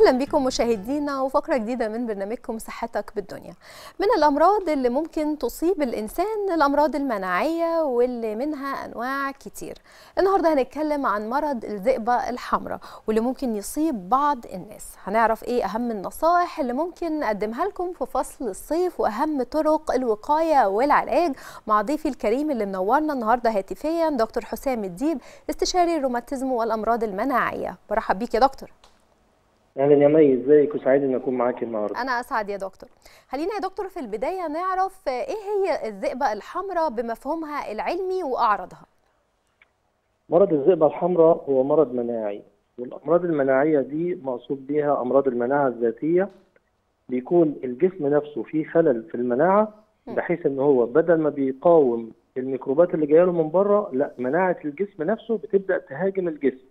اهلا بكم مشاهدينا وفقره جديده من برنامجكم صحتك بالدنيا من الامراض اللي ممكن تصيب الانسان الامراض المناعيه واللي منها انواع كتير النهارده هنتكلم عن مرض الذئبه الحمراء واللي ممكن يصيب بعض الناس هنعرف ايه اهم النصائح اللي ممكن نقدمها لكم في فصل الصيف واهم طرق الوقايه والعلاج مع ضيفي الكريم اللي منورنا النهارده هاتفيا دكتور حسام الديب استشاري الروماتيزم والامراض المناعيه برحب بيك يا دكتور يعني اهلا يا مي ازيك وسعيد ان اكون معاك النهارده انا اسعد يا دكتور خلينا يا دكتور في البدايه نعرف ايه هي الذئبه الحمراء بمفهومها العلمي واعراضها مرض الذئبه الحمراء هو مرض مناعي والامراض المناعيه دي مقصود بيها امراض المناعه الذاتيه بيكون الجسم نفسه فيه خلل في المناعه بحيث ان هو بدل ما بيقاوم الميكروبات اللي جايه له من بره لا مناعه الجسم نفسه بتبدا تهاجم الجسم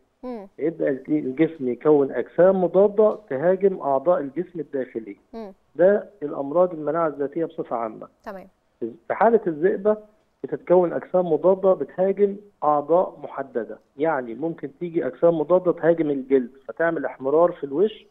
يبدا الجسم يكون اجسام مضاده تهاجم اعضاء الجسم الداخلي مم. ده الامراض المناعه الذاتيه بصفه عامه تمام في حاله الذئبه بتتكون اجسام مضاده بتهاجم اعضاء محدده يعني ممكن تيجي اجسام مضاده تهاجم الجلد فتعمل احمرار في الوش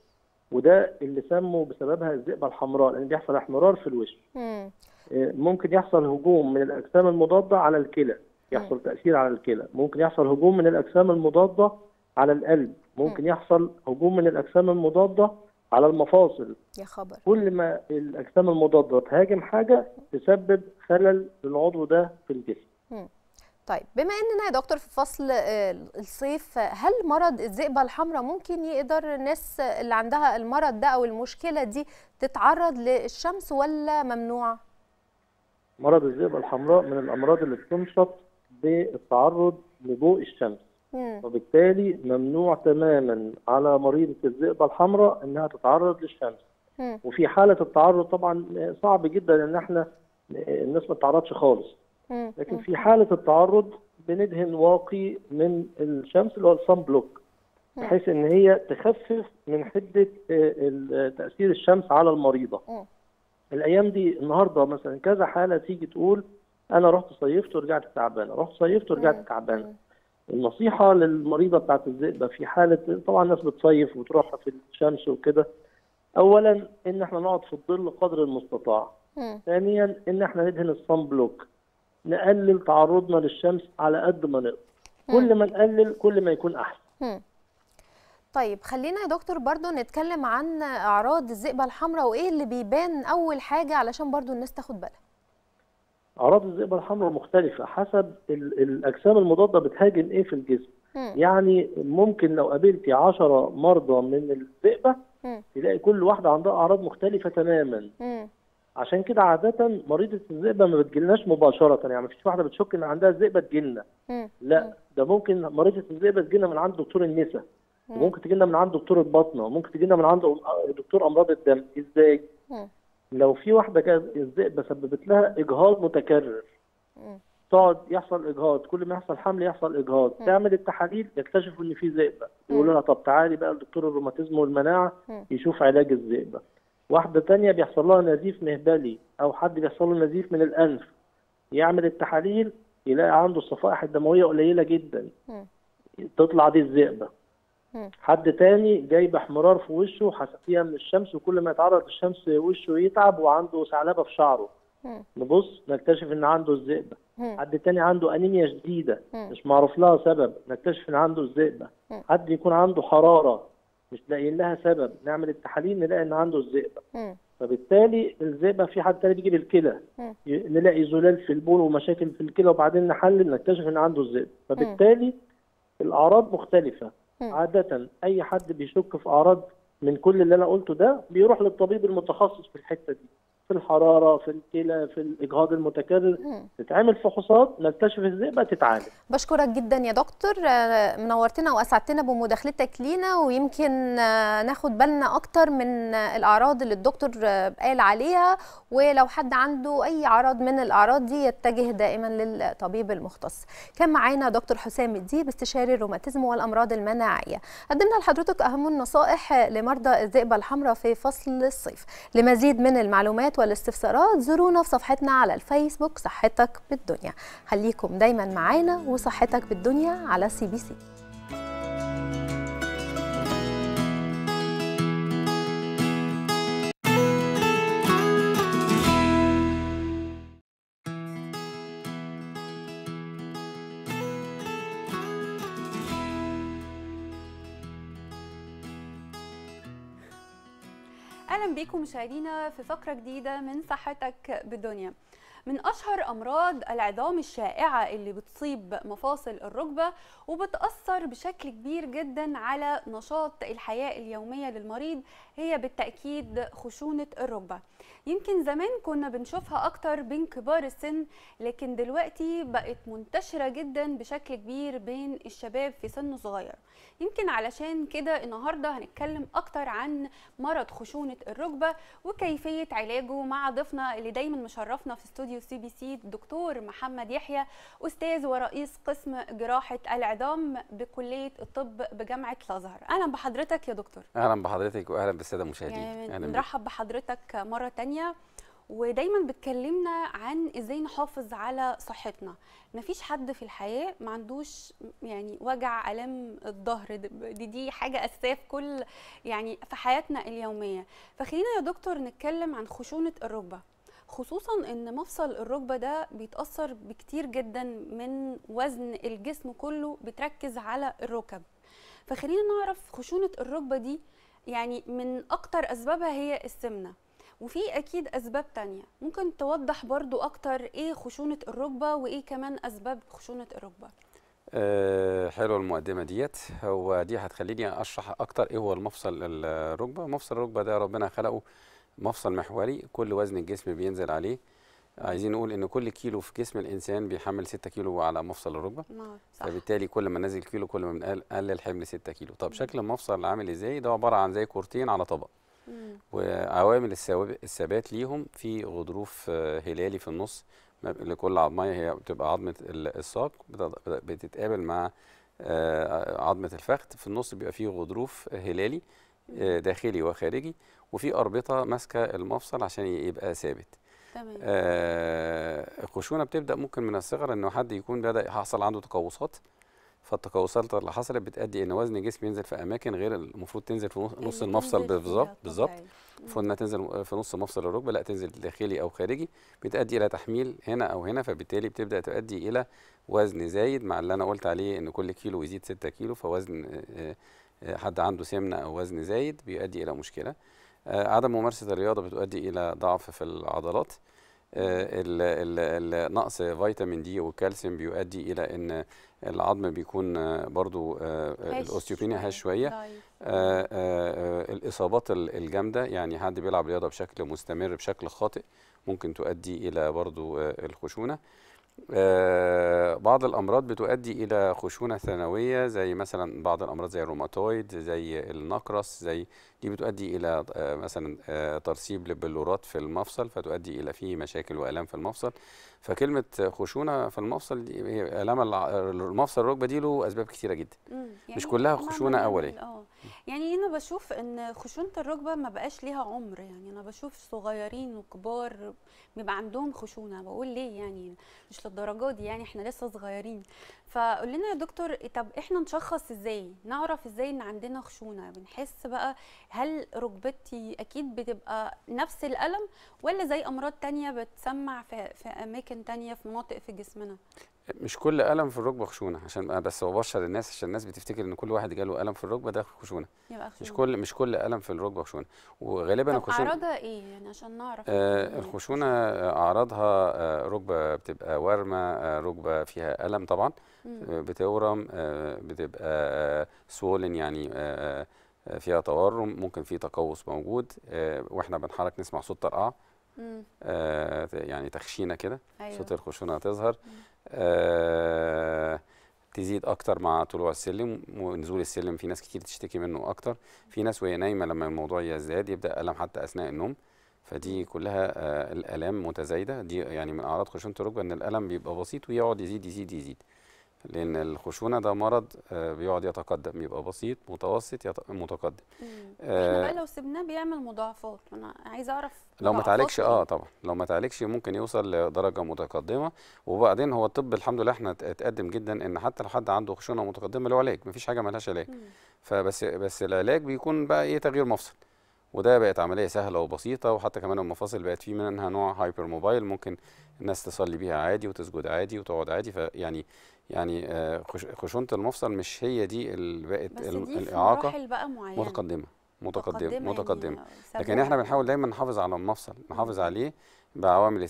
وده اللي سموا بسببها الذئبه الحمراء لان بيحصل احمرار في الوش مم. آه، ممكن يحصل هجوم من الاجسام المضاده على الكلى يحصل تاثير على الكلى ممكن يحصل هجوم من الاجسام المضاده على القلب ممكن م. يحصل هجوم من الاجسام المضاده على المفاصل يا خبر كل ما الاجسام المضاده تهاجم حاجه تسبب خلل للعضو ده في الجسم م. طيب بما اننا يا دكتور في فصل آه، الصيف هل مرض الذئبه الحمراء ممكن يقدر الناس اللي عندها المرض ده او المشكله دي تتعرض للشمس ولا ممنوع؟ مرض الذئبه الحمراء من الامراض اللي بتنشط بالتعرض لضوء الشمس وبالتالي ممنوع تماما على مريضة الذئبة الحمراء انها تتعرض للشمس وفي حالة التعرض طبعا صعب جدا ان احنا الناس ما تتعرضش خالص لكن في حالة التعرض بندهن واقي من الشمس اللي هو الصن بلوك بحيث ان هي تخفف من حده آه، تاثير الشمس على المريضه. الايام دي النهارده مثلا كذا حاله تيجي تقول انا رحت صيفت ورجعت تعبانه، رحت صيفت ورجعت تعبانه. النصيحه للمريضه بتاعت الذئبه في حاله طبعا الناس بتصيف وتروح في الشمس وكده اولا ان احنا نقعد في الظل قدر المستطاع ثانيا ان احنا ندهن الصن بلوك نقلل تعرضنا للشمس على قد ما نقدر كل ما نقلل كل ما يكون احسن طيب خلينا يا دكتور برضو نتكلم عن اعراض الذئبه الحمراء وايه اللي بيبان اول حاجه علشان برضو الناس تاخد بالها اعراض الذئبه الحمراء مختلفه حسب الاجسام المضاده بتهاجم ايه في الجسم يعني ممكن لو قابلتي 10 مرضى من الذئبه تلاقي كل واحده عندها اعراض مختلفه تماما عشان كده عاده مريضه الذئبه ما بتجيلناش مباشره يعني ما فيش واحده بتشك ان عندها ذئبه تجيلنا لا ده ممكن مريضه الذئبه تجيلنا من عند دكتور النساء وممكن تجيلنا من عند دكتور الباطنه وممكن تجيلنا من عند دكتور امراض الدم ازاي لو في واحده كده الذئبه سببت لها اجهاض متكرر تقعد يحصل اجهاض كل ما يحصل حمل يحصل اجهاض م. تعمل التحاليل يكتشفوا ان في ذئبه يقولوا لها طب تعالي بقى لدكتور الروماتيزم والمناعه م. يشوف علاج الذئبه واحده تانية بيحصل لها نزيف مهبلي او حد بيحصل له نزيف من الانف يعمل التحاليل يلاقي عنده الصفائح الدمويه قليله جدا م. تطلع دي الذئبه حد تاني جايب احمرار في وشه وحساسيه من الشمس وكل ما يتعرض للشمس وشه يتعب وعنده ثعلبه في شعره نبص نكتشف ان عنده الذئبه حد تاني عنده انيميا شديده مش معروف لها سبب نكتشف ان عنده الذئبه حد يكون عنده حراره مش لاقيين لها سبب نعمل التحاليل نلاقي ان عنده الذئبه فبالتالي الذئبه في حد تاني بيجي بالكلى نلاقي زلال في البول ومشاكل في الكلى وبعدين نحلل نكتشف ان عنده الذئبه فبالتالي الاعراض مختلفه عاده اي حد بيشك في اعراض من كل اللي انا قلته ده بيروح للطبيب المتخصص في الحته دي في الحراره في الكلى في الاجهاض المتكرر تتعمل فحوصات نكتشف الذئبه تتعالج بشكرك جدا يا دكتور آه، منورتنا واسعدتنا بمداخلتك لينا ويمكن آه، ناخد بالنا اكتر من آه، الاعراض اللي الدكتور قال عليها ولو حد عنده اي أعراض من الاعراض دي يتجه دائما للطبيب المختص كان معانا دكتور حسام الديب استشاري الروماتيزم والامراض المناعيه قدمنا لحضرتك اهم النصائح لمرضى الذئبه الحمراء في فصل الصيف لمزيد من المعلومات والاستفسارات زورونا في صفحتنا على الفيسبوك صحتك بالدنيا خليكم دايما معانا وصحتك بالدنيا على سي بي سي اهلا بيكم مشاهدينا في فقره جديده من صحتك بالدنيا من اشهر امراض العظام الشائعه اللي بتصيب مفاصل الركبه وبتاثر بشكل كبير جدا على نشاط الحياه اليوميه للمريض هي بالتاكيد خشونه الركبه يمكن زمان كنا بنشوفها اكتر بين كبار السن لكن دلوقتي بقت منتشره جدا بشكل كبير بين الشباب في سن صغير يمكن علشان كده النهارده هنتكلم اكتر عن مرض خشونه الركبه وكيفيه علاجه مع ضيفنا اللي دايما مشرفنا في استوديو سي بي سي الدكتور محمد يحيى استاذ ورئيس قسم جراحه العظام بكليه الطب بجامعه الازهر اهلا بحضرتك يا دكتور اهلا بحضرتك واهلا بالساده المشاهدين يعني نرحب بحضرتك مره ثانيه ودايما بتكلمنا عن ازاي نحافظ على صحتنا مفيش حد في الحياه ما عندوش يعني وجع الام الظهر دي, دي حاجه اساسيه في كل يعني في حياتنا اليوميه فخلينا يا دكتور نتكلم عن خشونه الركبه خصوصا ان مفصل الركبه ده بيتاثر بكتير جدا من وزن الجسم كله بتركز على الركب فخلينا نعرف خشونه الركبه دي يعني من اكتر اسبابها هي السمنه وفي اكيد اسباب تانية ممكن توضح برضو اكتر ايه خشونه الركبه وايه كمان اسباب خشونه الركبه أه حلو المقدمه ديت هو دي هتخليني اشرح اكتر ايه هو المفصل الركبه مفصل الركبه ده ربنا خلقه مفصل محوري كل وزن الجسم بينزل عليه عايزين نقول ان كل كيلو في جسم الانسان بيحمل 6 كيلو على مفصل الركبه نعم، فبالتالي كل ما نزل كيلو كل ما بنقلل الحمل 6 كيلو طب شكل المفصل عامل ازاي ده عباره عن زي كورتين على طبق وعوامل الثبات ليهم في غضروف آه، هلالي في النص لكل عظميه هي بتبقى عظمه الساق بتتقابل مع آه، عظمه الفخذ في النص بيبقى فيه غضروف هلالي آه، داخلي وخارجي وفي اربطه ماسكه المفصل عشان يبقى ثابت تمام آه الخشونه بتبدا ممكن من الصغر انه حد يكون بدا يحصل عنده تقوسات فالتقوسات اللي حصلت بتؤدي ان وزن الجسم ينزل في اماكن غير المفروض تنزل في نص المفصل بالظبط بالظبط المفروض انها تنزل في نص مفصل الركبه لا تنزل داخلي او خارجي بتؤدي الى تحميل هنا او هنا فبالتالي بتبدا تؤدي الى وزن زايد مع اللي انا قلت عليه ان كل كيلو يزيد 6 كيلو فوزن آه، آه، حد عنده سمنه او وزن زايد بيؤدي الى مشكله آه، عدم ممارسه الرياضه بتؤدي الى ضعف في العضلات آه، نقص فيتامين دي والكالسيوم بيؤدي الى ان العظم بيكون برضو آه، الاوستيوبينيا هاش شويه طيب. آه، الاصابات الجامده يعني حد بيلعب رياضه بشكل مستمر بشكل خاطئ ممكن تؤدي الى برضو الخشونه بعض الامراض بتؤدي الى خشونه ثانويه زي مثلا بعض الامراض زي الروماتويد زي النقرس زي دي بتؤدي الى آه، مثلا آه، ترسيب للبلورات في المفصل فتؤدي الى فيه مشاكل والام في المفصل فكلمه خشونه في المفصل دي هي الام المفصل الركبه دي له اسباب كثيره جدا يعني مش كلها خشونه اوليه يعني، اه يعني انا بشوف ان خشونه الركبه ما بقاش ليها عمر يعني انا بشوف صغيرين وكبار بيبقى عندهم خشونه بقول ليه يعني مش للدرجه دي يعني احنا لسه صغيرين فقول لنا يا دكتور طب احنا نشخص ازاي نعرف ازاي ان عندنا خشونه بنحس بقى هل ركبتي اكيد بتبقى نفس الالم ولا زي امراض تانية بتسمع في, في اماكن تانية في مناطق في جسمنا مش كل الم في الركبه خشونه عشان انا بس ببشر الناس عشان الناس بتفتكر ان كل واحد جاله الم في الركبه ده خشونه مش كل مش كل الم في الركبه خشونه وغالبا الخشونه اعراضها ايه يعني عشان نعرف آه يعني إيه الخشونه اعراضها آه ركبه بتبقى ورمه آه ركبه فيها الم طبعا آه بتورم آه بتبقى آه، سولن يعني آه،, آه فيها تورم ممكن في تقوس موجود آه واحنا بنحرك نسمع صوت طرقعه آه يعني تخشينه كده أيوة. صوت الخشونه هتظهر آه تزيد اكتر مع طلوع السلم ونزول السلم في ناس كتير تشتكي منه اكتر في ناس وهي نايمه لما الموضوع يزداد يبدا الم حتى اثناء النوم فدي كلها آه الالام متزايده دي يعني من اعراض خشونه الركبه ان الالم بيبقى بسيط ويقعد يزيد يزيد يزيد, يزيد. لان الخشونه ده مرض آه، بيقعد يتقدم يبقى بسيط متوسط متقدم متقدم آه، احنا بقى لو سبناه بيعمل مضاعفات انا عايز اعرف لو ما تعالجش اه طبعا لو ما تعالجش ممكن يوصل لدرجه متقدمه وبعدين هو الطب الحمد لله احنا اتقدم جدا ان حتى لو حد عنده خشونه متقدمه له علاج مفيش حاجه مالهاش علاج فبس بس العلاج بيكون بقى ايه تغيير مفصل وده بقت عمليه سهله وبسيطه وحتى كمان المفاصل بقت في منها نوع هايبر موبايل ممكن الناس تصلي بيها عادي وتسجد عادي وتقعد عادي فيعني يعني آه، خشونه المفصل مش هي دي اللي بقت بس دي الاعاقه بقى معينة. متقدمه متقدمه متقدمه يعني آه، لكن احنا يعني. بنحاول دايما نحافظ على المفصل نحافظ عليه بعوامل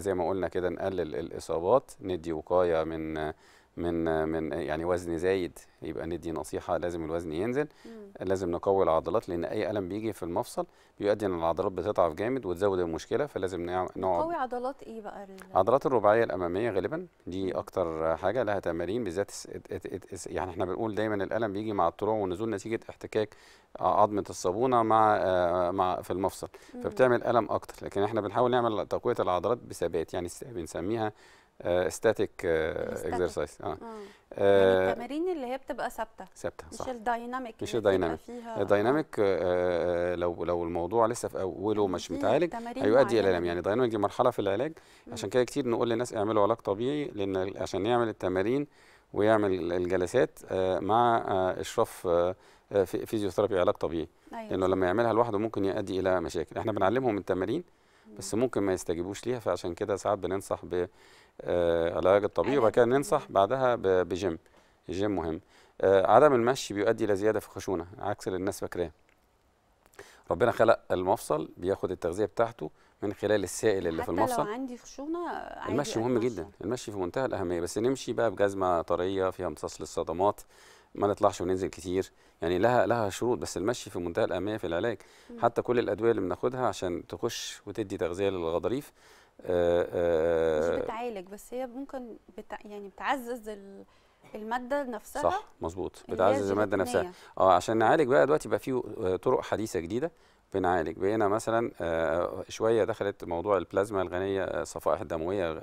زي ما قلنا كده نقلل الاصابات ندي وقايه من من من يعني وزن زايد يبقى ندي نصيحه لازم الوزن ينزل مم. لازم نقوي العضلات لان اي الم بيجي في المفصل بيؤدي ان العضلات بتضعف جامد وتزود المشكله فلازم نقعد نقوي عضلات ايه بقى عضلات الرباعيه الاماميه غالبا دي اكتر حاجه لها تمارين بالذات يعني احنا بنقول دايما الالم بيجي مع الطلوع والنزول نتيجه احتكاك عظمه الصابونه مع آه، مع في المفصل فبتعمل الم اكتر لكن احنا بنحاول نعمل تقويه العضلات بثبات يعني بنسميها ستاتيك آه، اكزرسايز آه،, آه. اه يعني التمارين اللي هي بتبقى ثابته ثابته صح مش الدايناميك مش الدايناميك الدايناميك آه لو لو الموضوع لسه في اوله مش متعالج هيؤدي الى الام يعني الدايناميك دي مرحله في العلاج عشان كده كتير نقول للناس اعملوا علاج طبيعي لان عشان يعمل التمارين ويعمل الجلسات آه مع آه اشراف فيزيوثيرابي علاج طبيعي أيوة. لانه لما يعملها لوحده ممكن يؤدي الى مشاكل احنا بنعلمهم التمارين بس ممكن ما يستجيبوش ليها فعشان كده ساعات بننصح ب العلاج آه، الطبيعي وبعد كده ننصح بعدها بجيم الجيم مهم آه، عدم المشي بيؤدي الى زياده في الخشونه عكس اللي الناس فاكراه ربنا خلق المفصل بياخد التغذيه بتاعته من خلال السائل اللي في المفصل حتى لو عندي خشونه عادي المشي مهم جدا المشي في منتهى الاهميه بس نمشي بقى بجزمه طريه فيها امتصاص للصدمات ما نطلعش وننزل كتير يعني لها لها شروط بس المشي في منتهى الاهميه في العلاج م. حتى كل الادويه اللي بناخدها عشان تخش وتدي تغذيه للغضاريف آه، آه، مش بتعالج بس هي ممكن بتع... يعني بتعزز ال... الماده نفسها صح مظبوط بتعزز الماده نفسها اه عشان نعالج بقى دلوقتي بقى في طرق حديثه جديده بنعالج بقينا مثلا آه، شويه دخلت موضوع البلازما الغنيه الصفائح الدمويه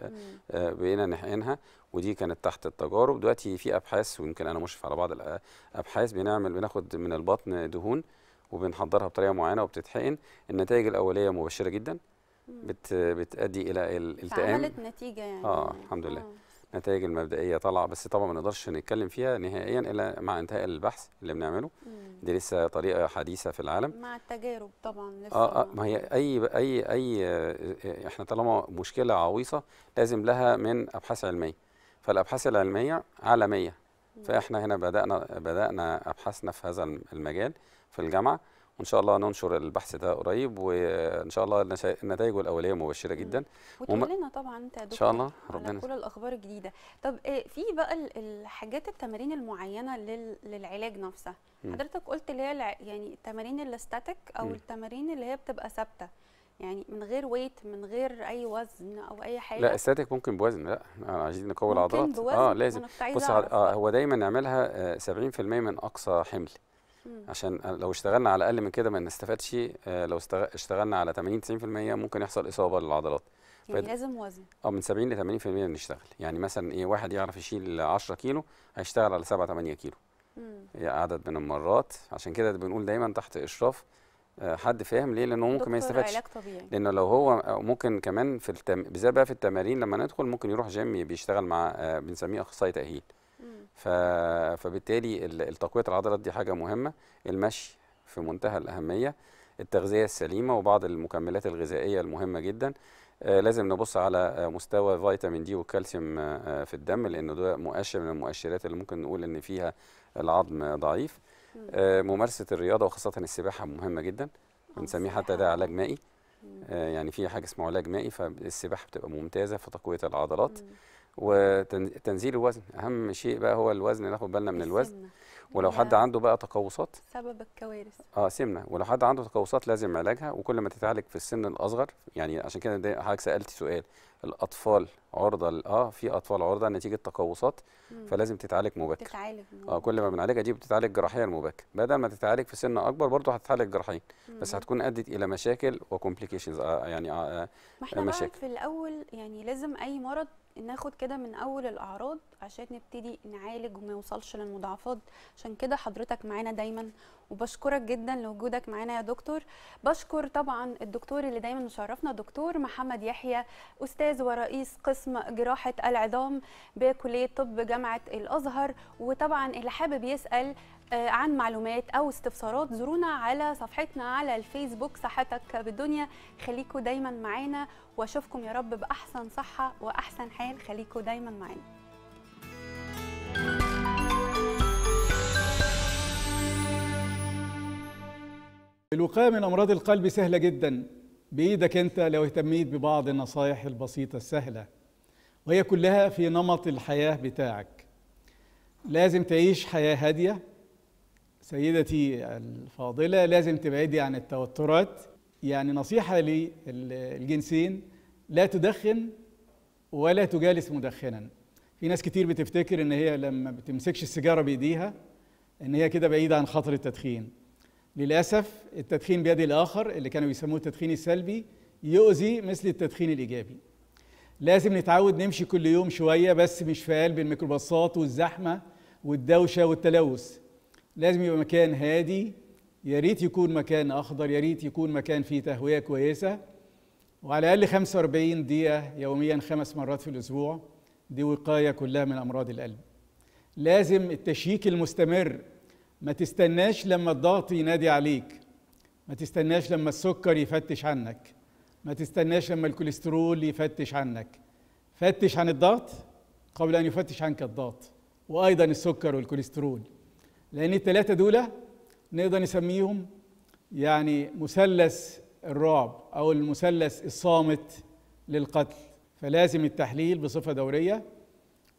بقينا نحقنها ودي كانت تحت التجارب دلوقتي في ابحاث ويمكن انا مشرف على بعض الابحاث بنعمل بناخد من البطن دهون وبنحضرها بطريقه معينه وبتتحقن النتائج الاوليه مبشره جدا بت بتؤدي الى الالتئام عملت نتيجه يعني اه الحمد لله النتائج المبدئيه طالعه بس طبعا ما نقدرش نتكلم فيها نهائيا الا مع انتهاء البحث اللي بنعمله دي لسه طريقه حديثه في العالم مع التجارب طبعا لسه اه, آه ما هي اي اي اي آه، احنا طالما مشكله عويصه لازم لها من ابحاث علميه فالابحاث العلميه عالميه فاحنا هنا بدانا بدانا ابحاثنا في هذا المجال في الجامعه وان شاء الله ننشر البحث ده قريب وان شاء الله النتائج الاوليه مبشره جدا وتقول لنا طبعا انت يا دكتور ان شاء الله ربنا كل الاخبار الجديده طب آه، في بقى الحاجات التمارين المعينه لل... للعلاج نفسها حضرتك قلت اللي هي يعني التمارين الاستاتيك او م. التمارين اللي هي بتبقى ثابته يعني من غير ويت من غير اي وزن او اي حاجه لا استاتيك ممكن بوزن لا عايزين نقوي العضلات اه لازم بص آه هو دايما نعملها 70% آه، من اقصى حمل عشان لو اشتغلنا على اقل من كده ما نستفادش آه، لو اشتغلنا على 80 90% ممكن يحصل اصابه للعضلات يعني فد... لازم وزن اه من 70 ل 80% نشتغل يعني مثلا ايه واحد يعرف يشيل 10 كيلو هيشتغل على 7 8 كيلو مم. عدد من المرات عشان كده بنقول دايما تحت اشراف آه، حد فاهم ليه لانه ممكن ما يستفادش علاج طبيعي لانه لو هو آه، ممكن كمان في التم... بالذات بقى في التمارين لما ندخل ممكن يروح جيم بيشتغل مع بنسميه اخصائي تاهيل فبالتالي تقويه العضلات دي حاجه مهمه المشي في منتهى الاهميه التغذيه السليمه وبعض المكملات الغذائيه المهمه جدا آه، لازم نبص على مستوى فيتامين دي والكالسيوم آه، في الدم لان ده مؤشر من المؤشرات اللي ممكن نقول ان فيها العظم ضعيف آه، ممارسه الرياضه وخاصه السباحه مهمه جدا بنسميه حتى ده علاج مائي يعني في حاجه اسمها علاج مائي فالسباحه بتبقى ممتازه في تقويه العضلات وتنزيل الوزن اهم شيء بقى هو الوزن ناخد بالنا من الوزن ولو حد عنده بقى تقوسات سبب الكوارث اه سمنه ولو حد عنده تقوسات لازم علاجها وكل ما تتعالج في السن الاصغر يعني عشان كده حضرتك سالت سؤال الاطفال عرضه اه في اطفال عرضه نتيجه تقوسات فلازم تتعالج مبكر تتعالج اه كل ما بنعالجها دي بتتعالج جراحيا مبكر بدل ما تتعالج في سن اكبر برضه هتتعالج جراحيا بس هتكون ادت الى مشاكل وكومبليكيشنز آه يعني آه ما احنا مشاكل في الاول يعني لازم اي مرض ناخد كده من اول الاعراض عشان نبتدي نعالج وما يوصلش للمضاعفات عشان كده حضرتك معانا دايما وبشكرك جدا لوجودك معانا يا دكتور بشكر طبعا الدكتور اللي دايما مشرفنا دكتور محمد يحيى استاذ ورئيس قسم جراحه العظام بكليه طب جامعه الازهر وطبعا اللي حابب يسال آه، عن معلومات او استفسارات زورونا على صفحتنا على الفيسبوك صحتك بالدنيا خليكوا دايما معانا واشوفكم يا رب باحسن صحه واحسن حال خليكوا دايما معانا الوقايه من امراض القلب سهله جدا بايدك انت لو اهتميت ببعض النصايح البسيطه السهله وهي كلها في نمط الحياه بتاعك لازم تعيش حياه هاديه سيدتي الفاضلة لازم تبعدي عن التوترات يعني نصيحة للجنسين لا تدخن ولا تجالس مدخنا في ناس كتير بتفتكر ان هي لما بتمسكش السيجارة بايديها ان هي كده بعيدة عن خطر التدخين للأسف التدخين بيد الآخر اللي كانوا بيسموه التدخين السلبي يؤذي مثل التدخين الإيجابي لازم نتعود نمشي كل يوم شوية بس مش في قلب الميكروباصات والزحمة والدوشة والتلوث لازم يبقى مكان هادي يا ريت يكون مكان اخضر يا ريت يكون مكان فيه تهويه كويسه وعلى الاقل 45 دقيقه يوميا خمس مرات في الاسبوع دي وقايه كلها من امراض القلب لازم التشييك المستمر ما تستناش لما الضغط ينادي عليك ما تستناش لما السكر يفتش عنك ما تستناش لما الكوليسترول يفتش عنك فتش عن الضغط قبل ان يفتش عنك الضغط وايضا السكر والكوليسترول لأن الثلاثة دول نقدر نسميهم يعني مثلث الرعب أو المثلث الصامت للقتل فلازم التحليل بصفة دورية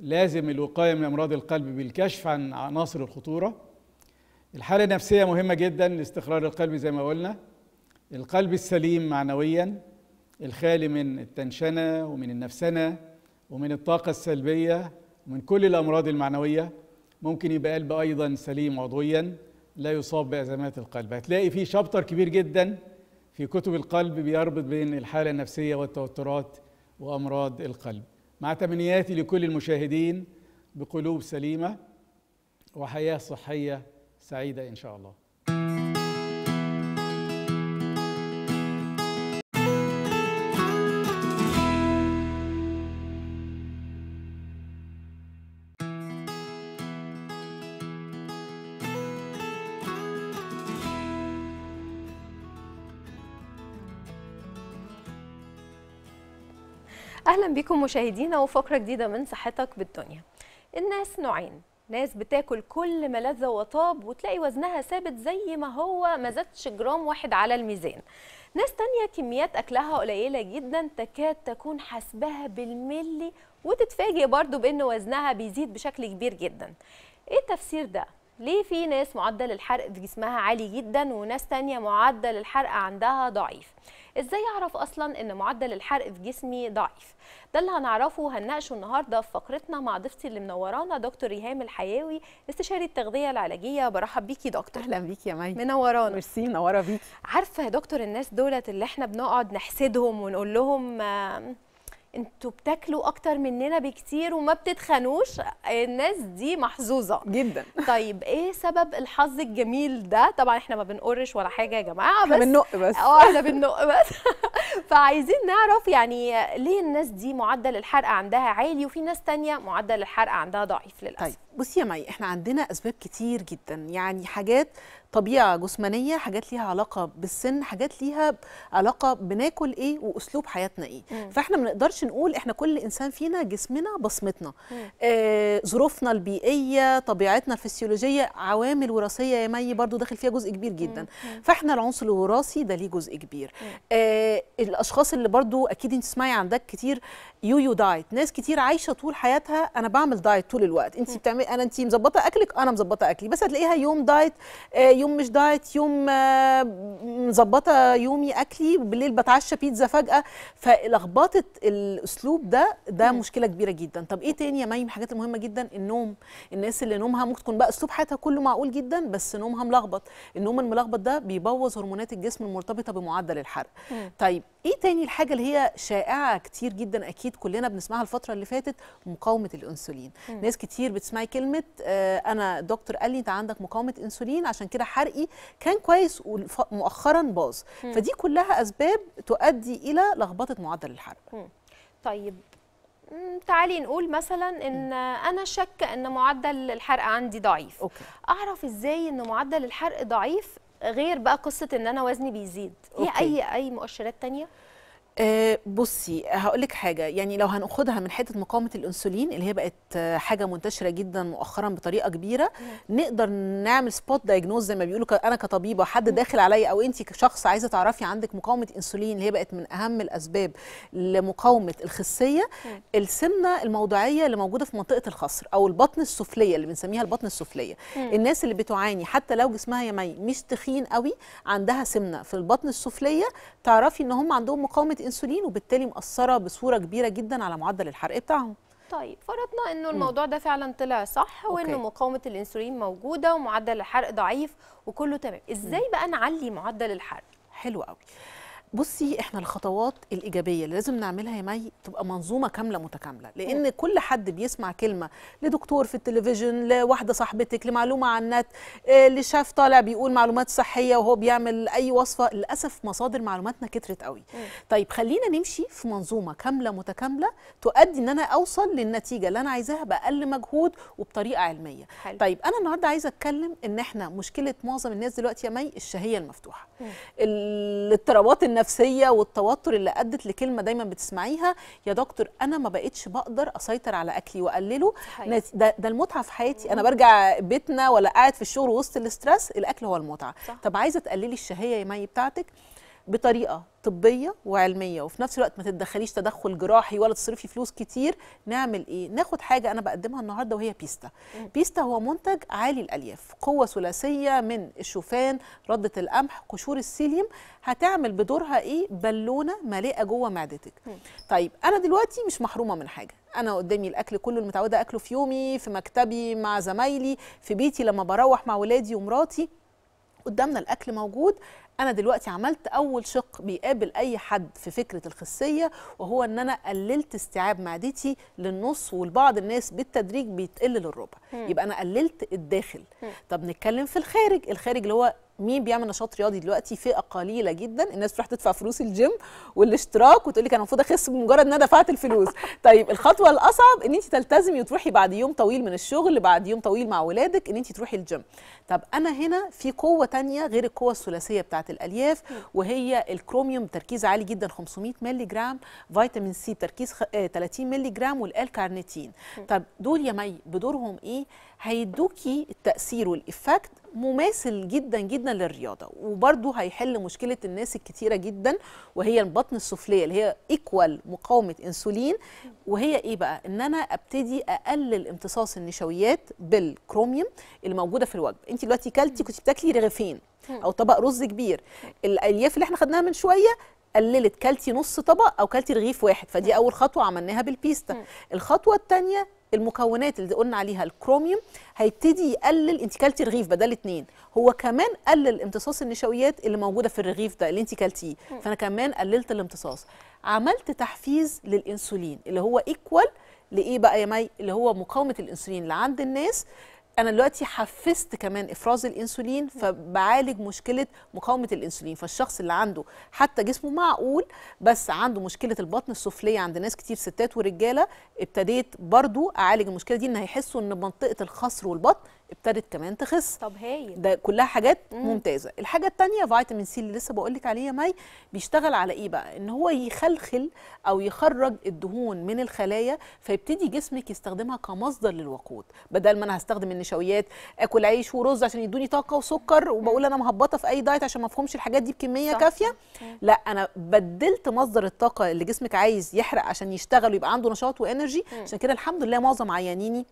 لازم الوقاية من أمراض القلب بالكشف عن عناصر الخطورة الحالة النفسية مهمة جدا لاستقرار القلب زي ما قلنا القلب السليم معنويا الخالي من التنشنة ومن النفسنة ومن الطاقة السلبية ومن كل الأمراض المعنوية ممكن يبقى قلب ايضا سليم عضويا لا يصاب بازمات القلب هتلاقي في شابتر كبير جدا في كتب القلب بيربط بين الحاله النفسيه والتوترات وامراض القلب مع تمنياتي لكل المشاهدين بقلوب سليمه وحياه صحيه سعيده ان شاء الله اهلا بكم مشاهدينا وفقره جديده من صحتك بالدنيا الناس نوعين ناس بتاكل كل ما لذ وطاب وتلاقي وزنها ثابت زي ما هو ما زادش جرام واحد على الميزان ناس تانية كميات أكلها قليلة جدا تكاد تكون حسبها بالملي وتتفاجئ برضو بأن وزنها بيزيد بشكل كبير جدا إيه التفسير ده؟ ليه في ناس معدل الحرق في جسمها عالي جدا وناس تانية معدل الحرق عندها ضعيف؟ ازاي اعرف اصلا ان معدل الحرق في جسمي ضعيف ده اللي هنعرفه وهنناقشه النهارده في فقرتنا مع ضيفتي اللي منورانا دكتور ريهام الحياوي استشاري التغذيه العلاجيه برحب بيكي دكتور اهلا بيكي يا مي منورانا ميرسي منوره بيكي عارفه يا دكتور الناس دولت اللي احنا بنقعد نحسدهم ونقول لهم انتوا بتاكلوا اكتر مننا بكتير وما بتتخنوش الناس دي محظوظه جدا طيب ايه سبب الحظ الجميل ده طبعا احنا ما بنقرش ولا حاجه يا جماعه بس بنق بس اه احنا بنق بس فعايزين نعرف يعني ليه الناس دي معدل الحرق عندها عالي وفي ناس تانية معدل الحرق عندها ضعيف للاسف طيب بصي يا مي احنا عندنا اسباب كتير جدا يعني حاجات طبيعه جسمانيه حاجات ليها علاقه بالسن حاجات ليها علاقه بناكل ايه واسلوب حياتنا ايه مم. فاحنا ما نقدرش نقول احنا كل انسان فينا جسمنا بصمتنا آه، ظروفنا البيئيه طبيعتنا الفسيولوجيه عوامل وراثيه يا مي برضو داخل فيها جزء كبير جدا مم. فاحنا العنصر الوراثي ده ليه جزء كبير آه الاشخاص اللي برضو اكيد انت تسمعي عندك كتير يويو دايت ناس كتير عايشه طول حياتها انا بعمل دايت طول الوقت انت بتعملي انا انت مظبطه اكلك انا مظبطه اكلي بس هتلاقيها يوم دايت آه، يوم مش دايت يوم آه، مظبطه يومي اكلي بالليل بتعشى بيتزا فجاه فلخبطه الاسلوب ده ده مشكله كبيره جدا طب ايه تاني يا ميم الحاجات المهمه جدا النوم الناس اللي نومها ممكن تكون بقى اسلوب حياتها كله معقول جدا بس نومها ملخبط النوم الملخبط ده بيبوظ هرمونات الجسم المرتبطه بمعدل الحرق طيب ايه تاني الحاجه اللي هي شائعه كتير جدا اكيد اكيد كلنا بنسمعها الفتره اللي فاتت مقاومه الانسولين مم. ناس كتير بتسمعي كلمه آه انا دكتور قال لي انت عندك مقاومه انسولين عشان كده حرقي كان كويس ومؤخرا باظ فدي كلها اسباب تؤدي الى لخبطه معدل الحرق مم. طيب تعالي نقول مثلا ان انا شك ان معدل الحرق عندي ضعيف أوكي. اعرف ازاي ان معدل الحرق ضعيف غير بقى قصه ان انا وزني بيزيد هي اي اي مؤشرات تانية أه بصي هقول لك حاجه يعني لو هناخدها من حته مقاومه الانسولين اللي هي بقت آه، حاجه منتشره جدا مؤخرا بطريقه كبيره مم. نقدر نعمل سبوت دايجنوز زي ما بيقولوا انا كطبيبه حد داخل عليا او انت كشخص عايزه تعرفي عندك مقاومه انسولين اللي هي بقت من اهم الاسباب لمقاومه الخصيه مم. السمنه الموضعيه اللي موجوده في منطقه الخصر او البطن السفليه اللي بنسميها البطن السفليه الناس اللي بتعاني حتى لو جسمها يا مي مش تخين قوي عندها سمنه في البطن السفليه تعرفي ان هم عندهم مقاومه انسولين وبالتالي مأثره بصوره كبيره جدا على معدل الحرق بتاعهم طيب فرضنا انه الموضوع ده فعلا طلع صح وانه مقاومه الانسولين موجوده ومعدل الحرق ضعيف وكله تمام ازاي بقى نعلي معدل الحرق حلو قوي بصي احنا الخطوات الايجابيه اللي لازم نعملها يا مي تبقى منظومه كامله متكامله لان م. كل حد بيسمع كلمه لدكتور في التلفزيون لواحده صاحبتك لمعلومه على النت آه، لشاف طالع بيقول معلومات صحيه وهو بيعمل اي وصفه للاسف مصادر معلوماتنا كترت قوي م. طيب خلينا نمشي في منظومه كامله متكامله تؤدي ان انا اوصل للنتيجه اللي انا عايزاها باقل مجهود وبطريقه علميه حل. طيب انا النهارده عايزه اتكلم ان احنا مشكله معظم الناس دلوقتي يا مي الشهيه المفتوحه الاضطرابات النفسيه النفسيه والتوتر اللي ادت لكلمه دايما بتسمعيها يا دكتور انا ما بقتش بقدر اسيطر على اكلي واقلله ده, ده المتعه في حياتي انا برجع بيتنا ولا قاعد في الشغل وسط الاسترس الاكل هو المتعه صح. طب عايزه تقللي الشهيه يا مي بتاعتك بطريقه طبيه وعلميه وفي نفس الوقت ما تتدخليش تدخل جراحي ولا تصرفي فلوس كتير نعمل ايه ناخد حاجه انا بقدمها النهارده وهي بيستا بيستا هو منتج عالي الالياف قوه ثلاثيه من الشوفان رده القمح قشور السيليوم هتعمل بدورها ايه بالونه مليئه جوه معدتك طيب انا دلوقتي مش محرومه من حاجه انا قدامي الاكل كله المتعوده اكله في يومي في مكتبي مع زمايلي في بيتي لما بروح مع ولادي ومراتي قدامنا الاكل موجود انا دلوقتي عملت اول شق بيقابل اي حد في فكره الخسيه وهو ان انا قللت استيعاب معدتي للنص والبعض الناس بالتدريج بيتقل للربع يبقى انا قللت الداخل طب نتكلم في الخارج الخارج اللي هو مين بيعمل نشاط رياضي دلوقتي فئه قليله جدا الناس بتروح تدفع فلوس الجيم والاشتراك وتقول لك انا المفروض اخس بمجرد ان انا دفعت الفلوس طيب الخطوه الاصعب ان انت تلتزمي وتروحي بعد يوم طويل من الشغل بعد يوم طويل مع ولادك ان انت تروحي الجيم طب انا هنا في قوه تانية غير القوه الثلاثيه بتاعه الالياف وهي الكروميوم بتركيز عالي جدا 500 مللي جرام فيتامين سي بتركيز 30 آه، مللي جرام والالكارنيتين طب دول يا مي بدورهم ايه هيدوكي التأثير والإفكت مماثل جدا جدا للرياضة وبرده هيحل مشكلة الناس الكتيرة جدا وهي البطن السفلية اللي هي إيكوال مقاومة إنسولين وهي إيه بقى؟ إن أنا أبتدي أقلل امتصاص النشويات بالكروميوم اللي موجودة في الوجبة أنت دلوقتي كلتي كنت بتاكلي رغيفين او طبق رز كبير الالياف اللي احنا خدناها من شويه قللت كلتي نص طبق او كلتي رغيف واحد فدي اول خطوه عملناها بالبيستا الخطوه الثانيه المكونات اللي قلنا عليها الكروميوم هيبتدي يقلل انت كلتي رغيف بدل اتنين هو كمان قلل امتصاص النشويات اللي موجوده في الرغيف ده اللي انت كلتيه فانا كمان قللت الامتصاص عملت تحفيز للانسولين اللي هو ايكوال لايه بقى يا مي اللي هو مقاومه الانسولين اللي عند الناس انا دلوقتي حفزت كمان افراز الانسولين فبعالج مشكله مقاومه الانسولين فالشخص اللي عنده حتى جسمه معقول بس عنده مشكله البطن السفليه عند ناس كتير ستات ورجاله ابتديت برضو اعالج المشكله دي ان هيحسوا ان منطقه الخصر والبطن ابتدت كمان تخس طب هايل ده كلها حاجات مم. ممتازه الحاجه الثانيه فيتامين سي اللي لسه بقول لك عليه يا مي بيشتغل على ايه بقى ان هو يخلخل او يخرج الدهون من الخلايا فيبتدي جسمك يستخدمها كمصدر للوقود بدل ما انا هستخدم النشويات اكل عيش ورز عشان يدوني طاقه وسكر وبقول انا مهبطه في اي دايت عشان ما افهمش الحاجات دي بكميه صح. كافيه مم. لا انا بدلت مصدر الطاقه اللي جسمك عايز يحرق عشان يشتغل ويبقى عنده نشاط وانرجي عشان كده الحمد لله معظم عيانيني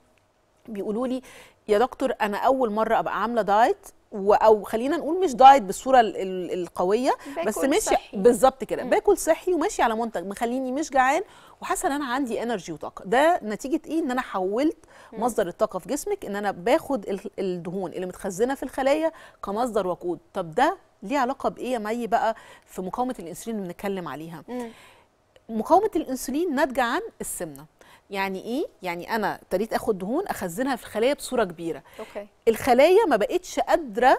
بيقولوا لي يا دكتور انا اول مره ابقى عامله دايت او خلينا نقول مش دايت بالصوره القويه بس ماشي بالظبط كده باكل صحي وماشي على منتج مخليني مش جعان وحاسه ان انا عندي انرجي وطاقه ده نتيجه ايه ان انا حولت مصدر الطاقه في جسمك ان انا باخد الدهون اللي متخزنه في الخلايا كمصدر وقود طب ده ليه علاقه بايه يا مي بقى في مقاومه الانسولين اللي بنتكلم عليها مقاومه الانسولين ناتجه عن السمنه يعني ايه يعني انا ابتديت اخد دهون اخزنها في الخلايا بصوره كبيره أوكي. الخلايا ما بقتش قادره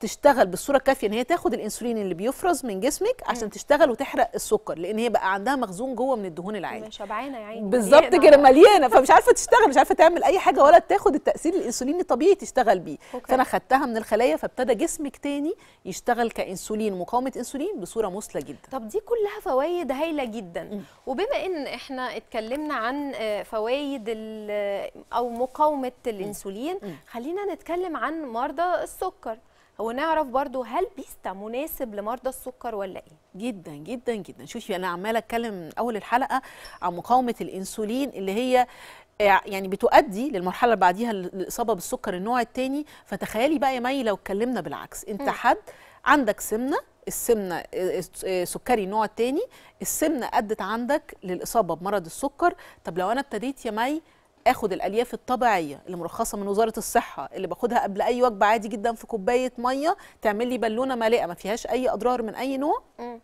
تشتغل بالصوره الكافيه ان هي تاخد الانسولين اللي بيفرز من جسمك عشان م. تشتغل وتحرق السكر لان هي بقى عندها مخزون جوه من الدهون العاليه شبعانه يا عيني بالظبط كده مليانه فمش عارفه تشتغل مش عارفه تعمل اي حاجه ولا تاخد التاثير الانسولين الطبيعي تشتغل بيه أوكي. فانا خدتها من الخلايا فابتدى جسمك تاني يشتغل كانسولين مقاومه انسولين بصوره مثلى جدا طب دي كلها فوائد هايله جدا م. وبما ان احنا اتكلمنا عن آه، فوائد آه، او مقاومه الانسولين م. خلينا نتكلم عن مرضى السكر ونعرف برضو هل بيستا مناسب لمرضى السكر ولا ايه جدا جدا جدا شوفي انا عماله اتكلم من اول الحلقه عن مقاومه الانسولين اللي هي آه، يعني بتؤدي للمرحله اللي بعديها الاصابه بالسكر النوع الثاني فتخيلي بقى يا مي لو اتكلمنا بالعكس انت م. حد عندك سمنه السمنه آه، آه، سكري النوع الثاني السمنه ادت عندك للاصابه بمرض السكر طب لو انا ابتديت يا مي اخد الالياف الطبيعيه اللي مرخصه من وزاره الصحه اللي باخدها قبل اي وجبه عادي جدا في كوبايه ميه تعمل لي بالونه مليئه ما فيهاش اي اضرار من اي نوع مم.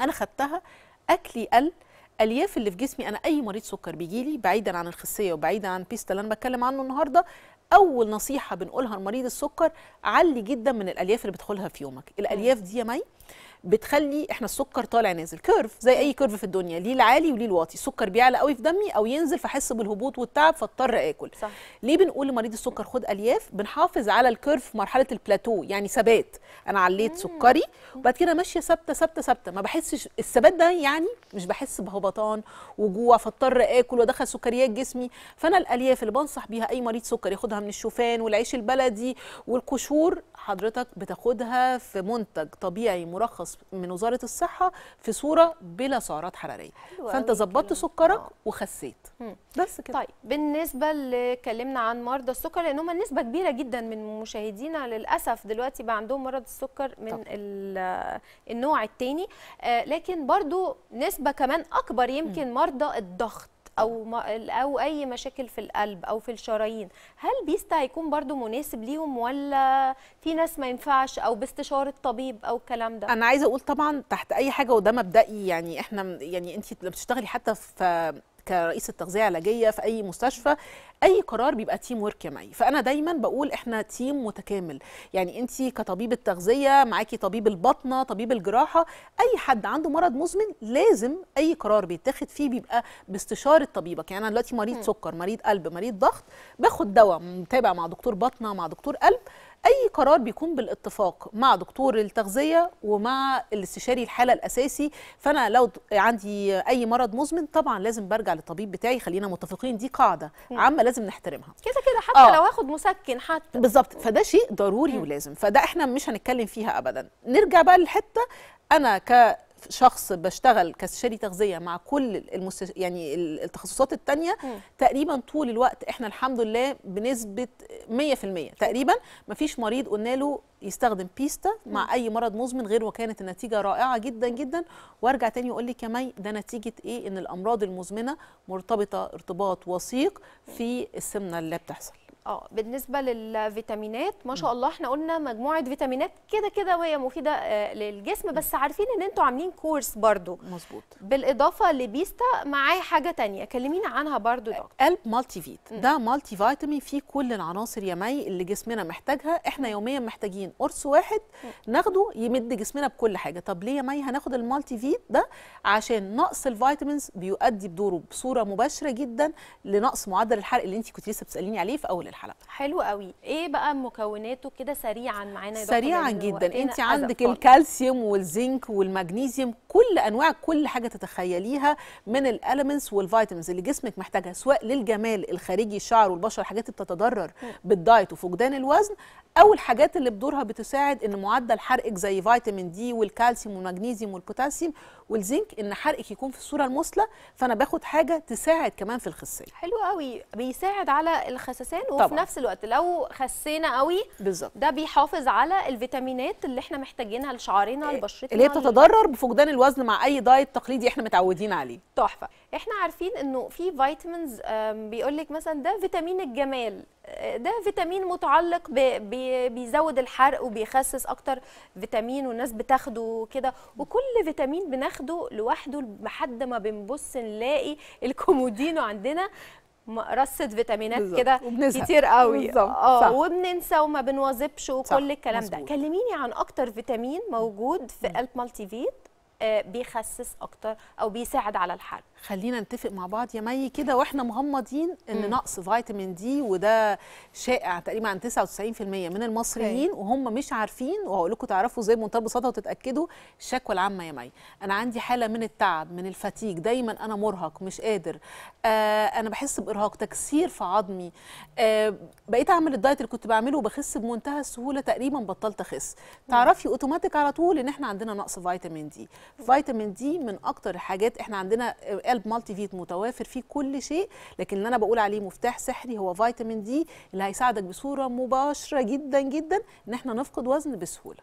انا خدتها اكلي قل الياف اللي في جسمي انا اي مريض سكر بيجي لي بعيدا عن الخصيه وبعيدا عن البيستا اللي انا بتكلم عنه النهارده اول نصيحه بنقولها لمريض السكر علي جدا من الالياف اللي بتدخلها في يومك الالياف دي يا مي بتخلي احنا السكر طالع نازل كيرف زي اي كيرف في الدنيا ليه العالي وليه الواطي السكر بيعلى قوي في دمي او ينزل فاحس بالهبوط والتعب فاضطر اكل صح. ليه بنقول لمريض السكر خد الياف بنحافظ على الكيرف مرحله البلاتو يعني ثبات انا عليت مم. سكري وبعد كده ماشيه ثابته ثابته ثابته ما بحسش الثبات ده يعني مش بحس بهبطان وجوع فاضطر اكل وادخل سكريات جسمي فانا الالياف اللي بنصح بيها اي مريض سكر ياخدها من الشوفان والعيش البلدي والقشور حضرتك بتاخدها في منتج طبيعي مرخص من وزاره الصحه في صوره بلا سعرات حراريه فانت ظبطت سكرك آه. وخسيت بس كده طيب بالنسبه اللي اتكلمنا عن مرضى السكر لان هم نسبه كبيره جدا من مشاهدينا للاسف دلوقتي بقى عندهم مرض السكر من النوع الثاني آه لكن برضو نسبه كمان اكبر يمكن مرضى الضغط او او اي مشاكل في القلب او في الشرايين هل بيستا هيكون برضو مناسب ليهم ولا في ناس ما ينفعش او باستشاره طبيب او الكلام ده انا عايزه اقول طبعا تحت اي حاجه وده مبدئي يعني احنا يعني انت لما بتشتغلي حتى في كرئيس التغذيه العلاجيه في اي مستشفى اي قرار بيبقى تيم ورك يا معي فانا دايما بقول احنا تيم متكامل يعني انت كطبيب التغذيه معاكي طبيب البطنه طبيب الجراحه اي حد عنده مرض مزمن لازم اي قرار بيتاخد فيه بيبقى باستشاره طبيبك يعني انا دلوقتي مريض سكر مريض قلب مريض ضغط باخد دواء متابع مع دكتور بطنه مع دكتور قلب اي قرار بيكون بالاتفاق مع دكتور التغذيه ومع الاستشاري الحاله الاساسي فانا لو عندي اي مرض مزمن طبعا لازم برجع للطبيب بتاعي خلينا متفقين دي قاعده عامه لازم نحترمها كده كده حتى آه. لو هاخد مسكن حتى بالظبط فده شيء ضروري م. ولازم فده احنا مش هنتكلم فيها ابدا نرجع بقى للحته انا ك شخص بشتغل كاستشاري تغذيه مع كل المستش... يعني التخصصات الثانيه تقريبا طول الوقت احنا الحمد لله بنسبه 100% تقريبا ما فيش مريض قلنا له يستخدم بيستا مع م. اي مرض مزمن غير وكانت النتيجه رائعه جدا جدا وارجع تاني اقول لك يا مي ده نتيجه ايه ان الامراض المزمنه مرتبطه ارتباط وثيق في السمنه اللي بتحصل اه بالنسبه للفيتامينات ما شاء الله احنا قلنا مجموعه فيتامينات كده كده وهي مفيده آه، للجسم بس عارفين ان انتوا عاملين كورس برضو مظبوط بالاضافه لبيستا معاه حاجه تانية كلمينا عنها برضو دكتور قلب مالتي فيت ده مالتي فيتامين فيه كل العناصر يا مي اللي جسمنا محتاجها احنا يوميا محتاجين قرص واحد ناخده يمد جسمنا بكل حاجه طب ليه يا مي هناخد المالتي فيت ده عشان نقص الفيتامينز بيؤدي بدوره بصوره مباشره جدا لنقص معدل الحرق اللي انت كنت لسه بتساليني عليه في اول الحلقه الحلقه حلو قوي ايه بقى مكوناته كده سريعا معانا سريعا جدا انت عندك الكالسيوم والزنك والمغنيسيوم كل انواع كل حاجه تتخيليها من الاليمنتس والفيتامينز اللي جسمك محتاجها سواء للجمال الخارجي الشعر والبشره الحاجات اللي بتتضرر بالدايت وفقدان الوزن او الحاجات اللي بدورها بتساعد ان معدل حرقك زي فيتامين دي والكالسيوم والمغنيسيوم والبوتاسيوم والزنك ان حرقك يكون في الصوره المثلى فانا باخد حاجه تساعد كمان في الخسيه حلو قوي بيساعد على الخسسان وفي طبعًا. نفس الوقت لو خسينا قوي بالظبط ده بيحافظ على الفيتامينات اللي احنا محتاجينها لشعرنا إيه، لبشرتنا اللي هي بتتضرر بفقدان الوزن الوزن مع اي دايت تقليدي احنا متعودين عليه تحفه احنا عارفين انه في فيتامينز بيقول لك مثلا ده فيتامين الجمال آه، ده فيتامين متعلق بيزود الحرق وبيخسس اكتر فيتامين والناس بتاخده كده وكل فيتامين بناخده لوحده لحد ما بنبص نلاقي الكومودينو عندنا رصه فيتامينات كده كتير قوي اه وبننسى وما بنواظبش وكل الكلام ده كلميني عن اكتر فيتامين موجود في الب مالتي فيت آه، بيخسس اكتر او بيساعد على الحرق خلينا نتفق مع بعض يا مي كده واحنا مغمضين ان نقص فيتامين دي وده شائع تقريبا عن 99% من المصريين okay. وهم مش عارفين وهقول لكم تعرفوا ازاي منتهى البساطه وتتاكدوا الشكوى العامه يا مي انا عندي حاله من التعب من الفتيج دايما انا مرهق مش قادر آه انا بحس بارهاق تكسير في عظمي آه بقيت اعمل الدايت اللي كنت بعمله وبخس بمنتهى السهوله تقريبا بطلت اخس تعرفي اوتوماتيك على طول ان احنا عندنا نقص فيتامين دي فيتامين دي من اكتر الحاجات احنا عندنا آه، قلب مالتي فيت متوافر فيه كل شيء لكن اللي انا بقول عليه مفتاح سحري هو فيتامين دي اللي هيساعدك بصوره مباشره جدا جدا ان احنا نفقد وزن بسهوله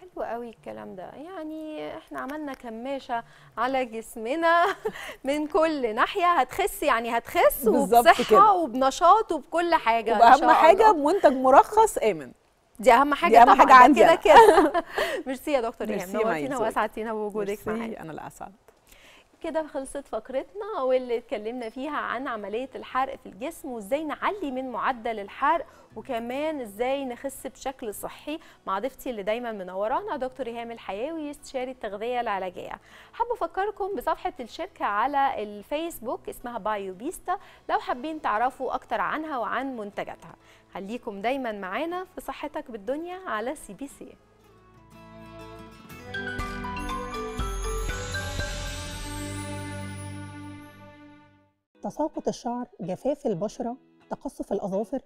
حلو قوي الكلام ده يعني احنا عملنا كماشه على جسمنا من كل ناحيه هتخس يعني هتخس وبصحه وبنشاط وبكل حاجه واهم حاجه بمنتج مرخص امن دي اهم حاجه دي اهم حاجه عندي كده كده ميرسي يا دكتور ايهاب نورتينا واسعدتينا بوجودك معايا انا اللي اسعد كده خلصت فقرتنا واللي اتكلمنا فيها عن عملية الحرق في الجسم وازاي نعلي من معدل الحرق وكمان ازاي نخس بشكل صحي مع ضيفتي اللي دايما منورانا دكتور ايهام الحياوي استشاري التغذيه العلاجيه حابه افكركم بصفحه الشركه على الفيسبوك اسمها بايو بيستا لو حابين تعرفوا اكتر عنها وعن منتجاتها خليكم دايما معانا في صحتك بالدنيا على سي بي سي thank you تساقط الشعر جفاف البشره تقصف الاظافر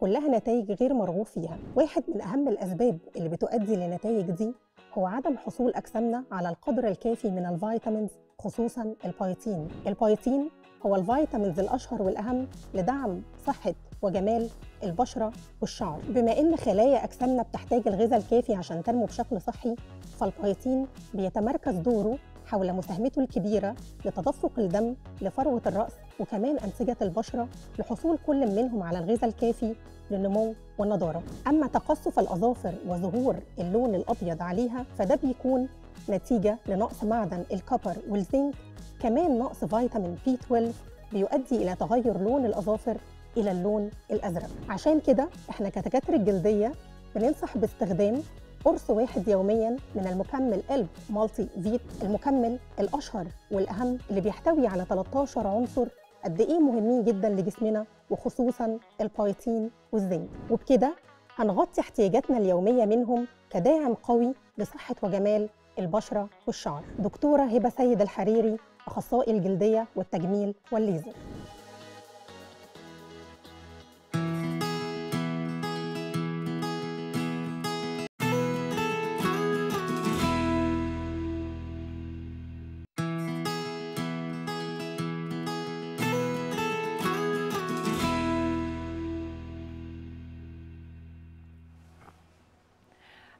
كلها نتائج غير مرغوب فيها واحد من اهم الاسباب اللي بتؤدي لنتائج دي هو عدم حصول اجسامنا على القدر الكافي من الفيتامينز خصوصا البايتين البايتين هو الفيتامينز الاشهر والاهم لدعم صحه وجمال البشره والشعر بما ان خلايا اجسامنا بتحتاج الغذاء الكافي عشان تنمو بشكل صحي فالبايتين بيتمركز دوره حول مساهمته الكبيرة لتدفق الدم لفروة الرأس وكمان أنسجة البشرة لحصول كل منهم على الغذاء الكافي للنمو والنضارة أما تقصف الأظافر وظهور اللون الأبيض عليها فده بيكون نتيجة لنقص معدن الكبر والزنك كمان نقص فيتامين بي 12 بيؤدي إلى تغير لون الأظافر إلى اللون الأزرق عشان كده إحنا كتكاتر الجلدية بننصح باستخدام قرص واحد يوميا من المكمل قلب مالتي فيت المكمل الاشهر والاهم اللي بيحتوي على 13 عنصر قد ايه مهمين جدا لجسمنا وخصوصا البايتين والزنك وبكده هنغطي احتياجاتنا اليوميه منهم كداعم قوي لصحه وجمال البشره والشعر دكتوره هبه سيد الحريري اخصائي الجلديه والتجميل والليزر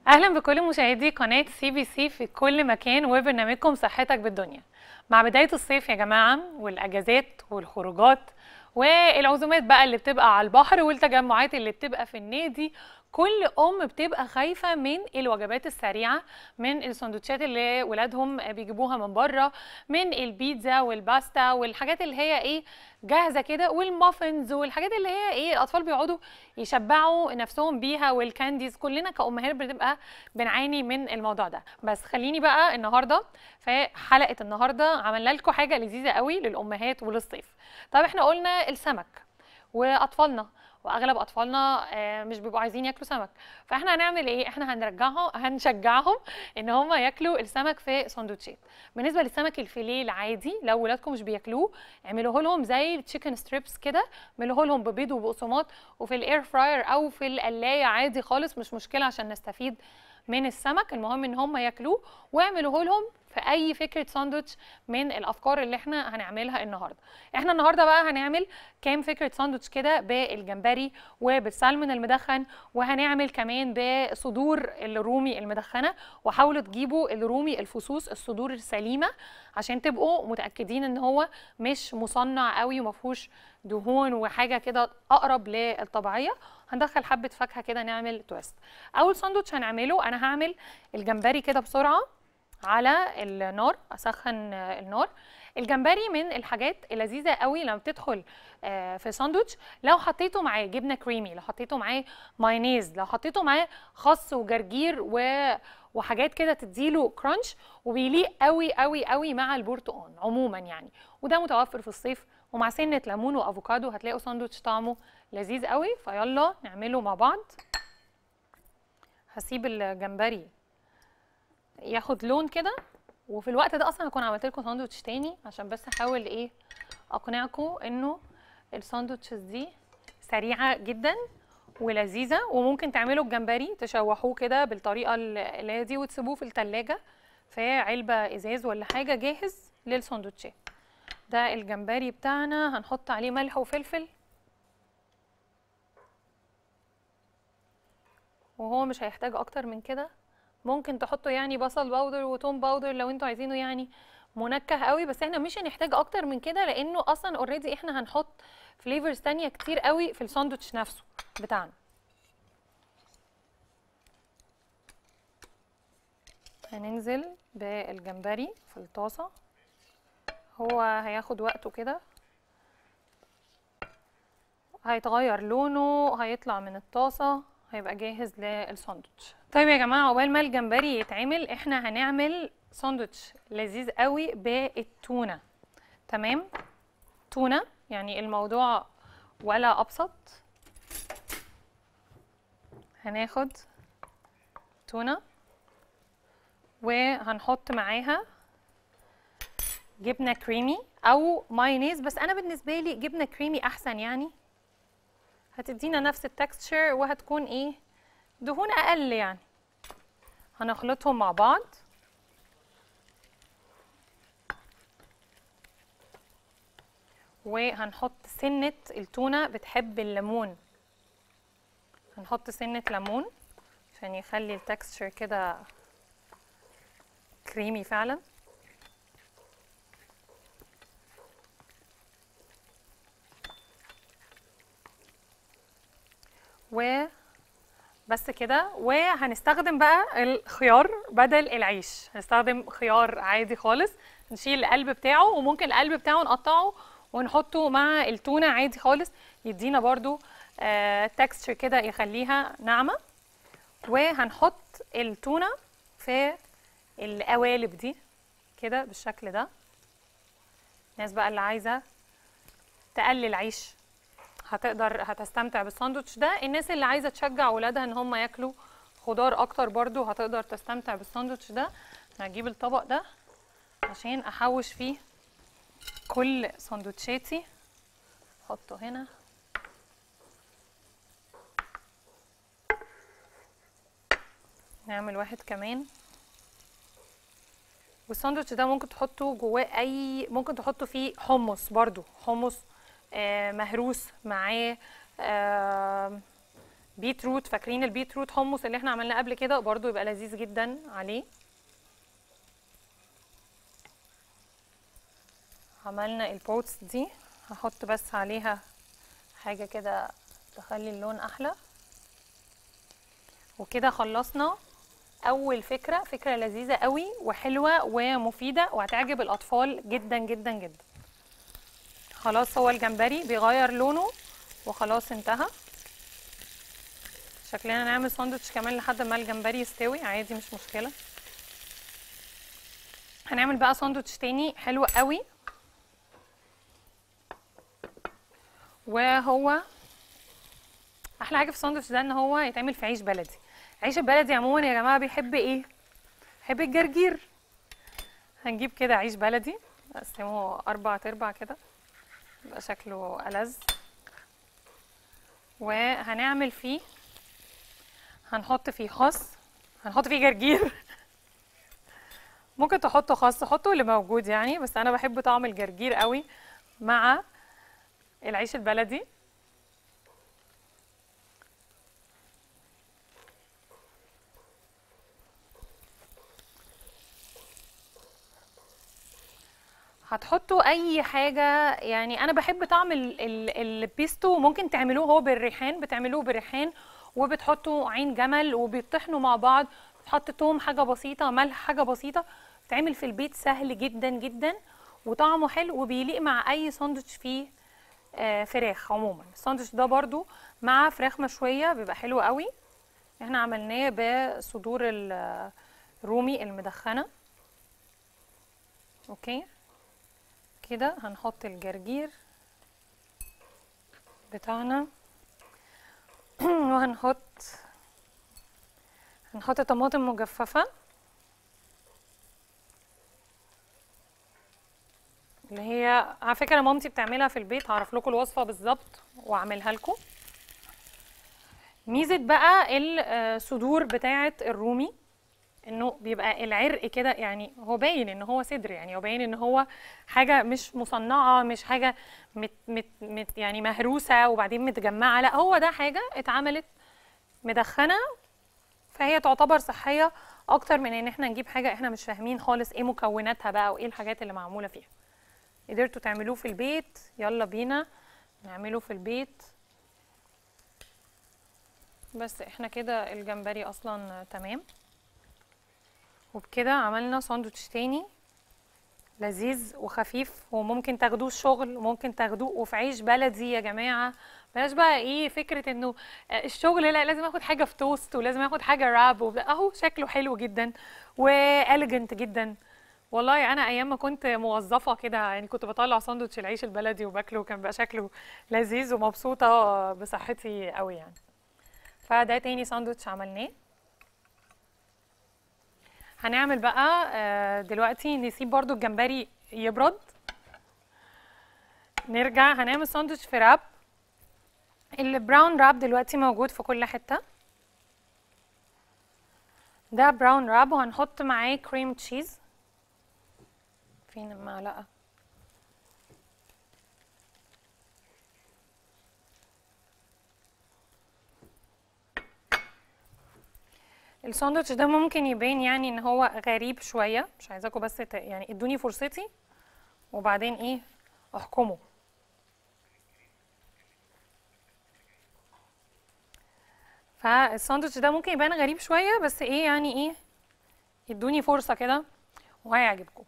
اهلا بكل مشاهدي قناه سي بي سي في كل مكان وبرنامجكم صحتك بالدنيا مع بدايه الصيف يا جماعه والاجازات والخروجات والعزومات بقى اللي بتبقى على البحر والتجمعات اللي بتبقى في النادي كل ام بتبقى خايفه من الوجبات السريعه من السندوتشات اللي ولادهم بيجيبوها من بره من البيتزا والباستا والحاجات اللي هي ايه جاهزه كده والمافنز والحاجات اللي هي ايه الاطفال بيقعدوا يشبعوا نفسهم بيها والكانديز كلنا كامهات بنبقى بنعاني من الموضوع ده بس خليني بقى النهارده في حلقه النهارده عملنا لكم حاجه لذيذه قوي للامهات وللصيف طب احنا قلنا السمك واطفالنا واغلب اطفالنا آه، مش بيبقوا عايزين ياكلوا سمك فاحنا هنعمل ايه احنا هنرجعهم هنشجعهم ان هم ياكلوا السمك في سندوتشات بالنسبه للسمك الفيليه العادي لو ولادكم مش بياكلوه اعملوه لهم زي التشيكن ستريبس كده اعملوه لهم ببيض وبقسماط وفي الاير فراير او في القلايه عادي خالص مش مشكله عشان نستفيد من السمك المهم ان هم ياكلوه واعملوه لهم في اي فكره ساندوتش من الافكار اللي احنا هنعملها النهارده احنا النهارده بقى هنعمل كام فكره ساندوتش كده بالجمبري وبالسلمون المدخن وهنعمل كمان بصدور الرومي المدخنه وحاولوا تجيبوا الرومي الفصوص الصدور السليمه عشان تبقوا متاكدين ان هو مش مصنع قوي وما فيهوش دهون وحاجه كده اقرب للطبيعيه هندخل حبه فاكهه كده نعمل تويست اول ساندوتش هنعمله انا هعمل الجمبري كده بسرعه على النار اسخن النار الجمبري من الحاجات اللذيذه قوي لما بتدخل آه، في ساندوتش لو حطيته معاه جبنه كريمي لو حطيته معاه مايونيز لو حطيته معاه خس وجرجير و... وحاجات كده تديله كرانش وبيليق قوي قوي قوي مع البرتقال عموما يعني وده متوفر في الصيف ومع سنه ليمون وافوكادو هتلاقوا ساندوتش طعمه لذيذ قوي فيلا نعمله مع بعض هسيب الجمبري ياخد لون كده وفي الوقت ده اصلا هكون عملت لكم ساندوتش تاني عشان بس احاول ايه اقنعكم انه الساندوتشز دي سريعه جدا ولذيذه وممكن تعملوا الجمبري تشوحوه كده بالطريقه اللي هي دي وتسيبوه في التلاجة في علبه ازاز ولا حاجه جاهز للساندوتشات ده الجمبري بتاعنا هنحط عليه ملح وفلفل وهو مش هيحتاج اكتر من كده ممكن تحطوا يعني بصل باودر وتوم باودر لو انتوا عايزينه يعني منكه قوي بس احنا مش هنحتاج اكتر من كده لانه اصلا اوريدي احنا هنحط فليفرز تانية كتير قوي في الساندوتش نفسه بتاعنا هننزل بالجمبري في الطاسه هو هياخد وقته كده هيتغير لونه هيطلع من الطاسه هيبقى جاهز للساندوتش طيب يا جماعه عقبال ما الجمبري يتعمل احنا هنعمل ساندوتش لذيذ قوي بالتونه تمام تونه يعني الموضوع ولا ابسط هناخد تونه وهنحط معاها جبنه كريمي او مايونيز بس انا بالنسبه لي جبنه كريمي احسن يعني هتدينا نفس التكستشر وهتكون ايه دهون اقل يعني هنخلطهم مع بعض وهنحط سنه التونه بتحب الليمون هنحط سنه ليمون عشان يخلي التكستشر كده كريمي فعلا و بس كده وهنستخدم بقى الخيار بدل العيش هنستخدم خيار عادي خالص نشيل القلب بتاعه وممكن القلب بتاعه نقطعه ونحطه مع التونة عادي خالص يدينا برضو آه تكستشر كده يخليها ناعمة وهنحط التونة في القوالب دي كده بالشكل ده الناس بقى اللي عايزة تقلل عيش هتقدر هتستمتع بالساندوتش ده الناس اللي عايزه تشجع ولادها ان هم ياكلوا خضار اكتر برضو هتقدر تستمتع بالساندوتش ده انا هجيب الطبق ده عشان احوش فيه كل ساندوتشاتي احطه هنا نعمل واحد كمان والساندوتش ده ممكن تحطه جواه اي ممكن تحطه فيه حمص برضو حمص آه، مهروس معاه آه، بيتروت فاكرين البيتروت حمص اللي احنا عملناه قبل كده برضو يبقى لذيذ جدا عليه عملنا البوتس دي هحط بس عليها حاجه كده تخلي اللون احلى وكده خلصنا اول فكره فكره لذيذه قوي وحلوه ومفيده وهتعجب الاطفال جدا جدا جدا خلاص هو الجمبري بيغير لونه وخلاص انتهى شكلنا هنعمل ساندوتش كمان لحد ما الجمبري يستوي عادي مش مشكله هنعمل بقى ساندوتش تاني حلو قوي وهو احلى حاجه في الساندوتش ده ان هو يتعمل في عيش بلدي عيش البلدي عموما يا جماعه بيحب ايه بيحب الجرجير هنجيب كده عيش بلدي نقسمه اربع تربع كده يبقى شكله ألذ وهنعمل فيه هنحط فيه خس هنحط فيه جرجير ممكن تحطوا خس حطوا اللي موجود يعني بس انا بحب طعم الجرجير قوي مع العيش البلدي هتحطوا اي حاجه يعني انا بحب طعم البيستو ممكن تعملوه هو بالريحان بتعملوه بالريحان وبتحطوا عين جمل وبيطحنوا مع بعض بتحط توم حاجه بسيطه ملح حاجه بسيطه بتعمل في البيت سهل جدا جدا وطعمه حلو وبيليق مع اي ساندوتش فيه آه، فراخ عموما الساندوتش ده برده مع فراخ مشويه بيبقى حلو قوي احنا عملناه بصدور الرومي المدخنه اوكي كده هنحط الجرجير بتاعنا وهنحط هنحط طماطم مجففة اللي هي على فكرة مامتي بتعملها في البيت هعرف لكم الوصفة بالظبط واعملها لكم ميزة بقى الصدور آه، بتاعة الرومي انه بيبقى العرق كده يعني هو باين ان هو صدر يعني هو باين ان هو حاجه مش مصنعه مش حاجه مت مت مت يعني مهروسه وبعدين متجمعه لا هو ده حاجه اتعملت مدخنه فهي تعتبر صحيه اكتر من ان احنا نجيب حاجه احنا مش فاهمين خالص ايه مكوناتها بقى وايه الحاجات اللي معموله فيها قدرتوا تعملوه في البيت يلا بينا نعمله في البيت بس احنا كده الجمبري اصلا تمام وبكده عملنا ساندوتش تاني لذيذ وخفيف وممكن تاخدوه شغل وممكن تاخدوه وفي عيش بلدي يا جماعه بلاش بقى ايه فكره انه آه، الشغل لا لازم اخد حاجه في توست ولازم اخد حاجه راب اهو شكله حلو جدا واليجنت جدا والله انا ايام ما كنت موظفه كده يعني كنت بطلع ساندوتش العيش البلدي وباكله وكان بقى شكله لذيذ ومبسوطه بصحتي قوي يعني فده تاني ساندوتش عملناه هنعمل بقى آه، دلوقتي نسيب برضو الجمبري يبرد نرجع هنعمل ساندوتش في راب البراون راب دلوقتي موجود في كل حتة ده براون راب وهنحط معاه كريم تشيز فين المعلقة الساندوتش ده ممكن يبان يعني ان هو غريب شويه مش عايزاكم بس يعني ادوني فرصتي وبعدين ايه احكمه فالساندوتش ده ممكن يبان غريب شويه بس ايه يعني ايه ادوني فرصه كده وهيعجبكم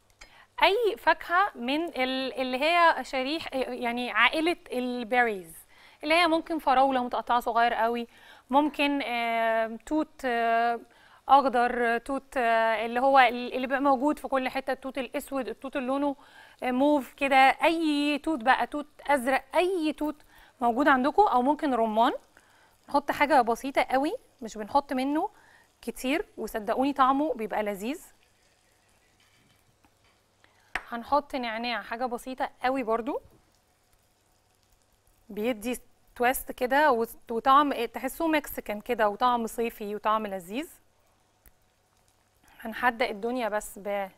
اي فاكهه من اللي هي شريح يعني عائله البيريز اللي هي ممكن فراوله متقطعه صغير قوي ممكن آه، توت آه، اخضر توت آه، اللي هو اللي بيبقى موجود في كل حته التوت الاسود التوت اللي لونه موف كده اي توت بقى توت ازرق اي توت موجود عندكم او ممكن رمان نحط حاجه بسيطه قوي مش بنحط منه كتير وصدقوني طعمه بيبقى لذيذ هنحط نعناع حاجه بسيطه قوي برضو بيدي تويست كده وطعم تحسوه مكسيكان كده وطعم صيفي وطعم لذيذ هنحدق الدنيا بس ب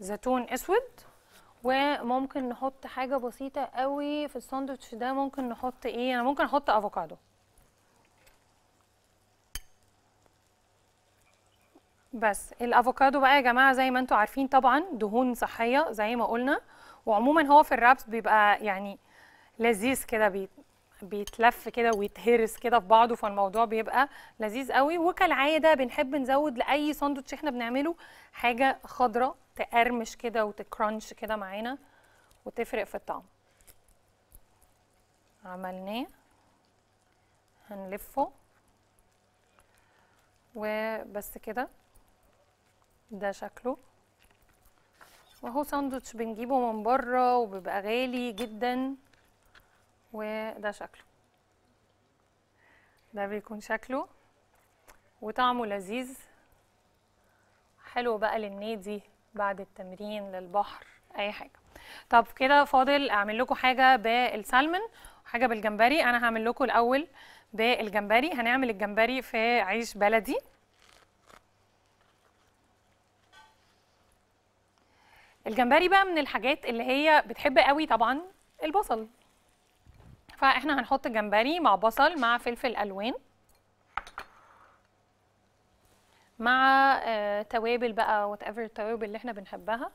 زيتون اسود وممكن نحط حاجه بسيطه قوي في الساندوتش ده ممكن نحط ايه انا ممكن احط افوكادو بس الافوكادو بقى يا جماعه زي ما انتم عارفين طبعا دهون صحيه زي ما قلنا وعموما هو في الرابس بيبقى يعني لذيذ كده بيت بيتلف كده ويتهرس كده في بعضه فالموضوع بيبقى لذيذ قوي وكالعاده بنحب نزود لاي ساندوتش احنا بنعمله حاجه خضراء تقرمش كده وتكرنش كده معانا وتفرق في الطعم عملناه هنلفه وبس كده ده شكله وهو ساندوتش بنجيبه من بره وبيبقى غالي جدا وده شكله ده بيكون شكله وطعمه لذيذ حلو بقى للنادي بعد التمرين للبحر اي حاجه طب كده فاضل اعمل لكم حاجه بالسلمون وحاجه بالجمبري انا هعمل لكم الاول بالجمبري هنعمل الجمبري في عيش بلدي الجمبري بقى من الحاجات اللي هي بتحب قوي طبعا البصل فاحنا هنحط جمبري مع بصل مع فلفل الوان مع آه توابل بقى وات ايفر التوابل اللي احنا بنحبها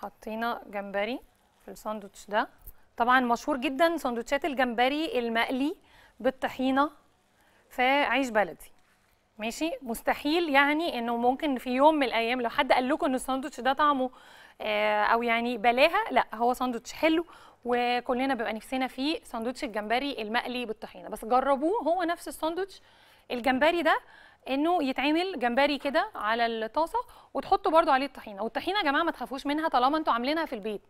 حطينا جمبري في الساندوتش ده طبعا مشهور جدا ساندوتشات الجمبري المقلي بالطحينه في عيش بلدي ماشي مستحيل يعني انه ممكن في يوم من الايام لو حد قال لكم ان الساندوتش ده طعمه آه، او يعني بلاها لا هو ساندوتش حلو وكلنا بيبقى نفسنا فيه ساندوتش الجمبري المقلي بالطحينه بس جربوه هو نفس الساندوتش الجمبري ده انه يتعمل جمبري كده على الطاسه وتحطوا برده عليه الطحينه والطحينه يا جماعه ما تخافوش منها طالما انتوا عاملينها في البيت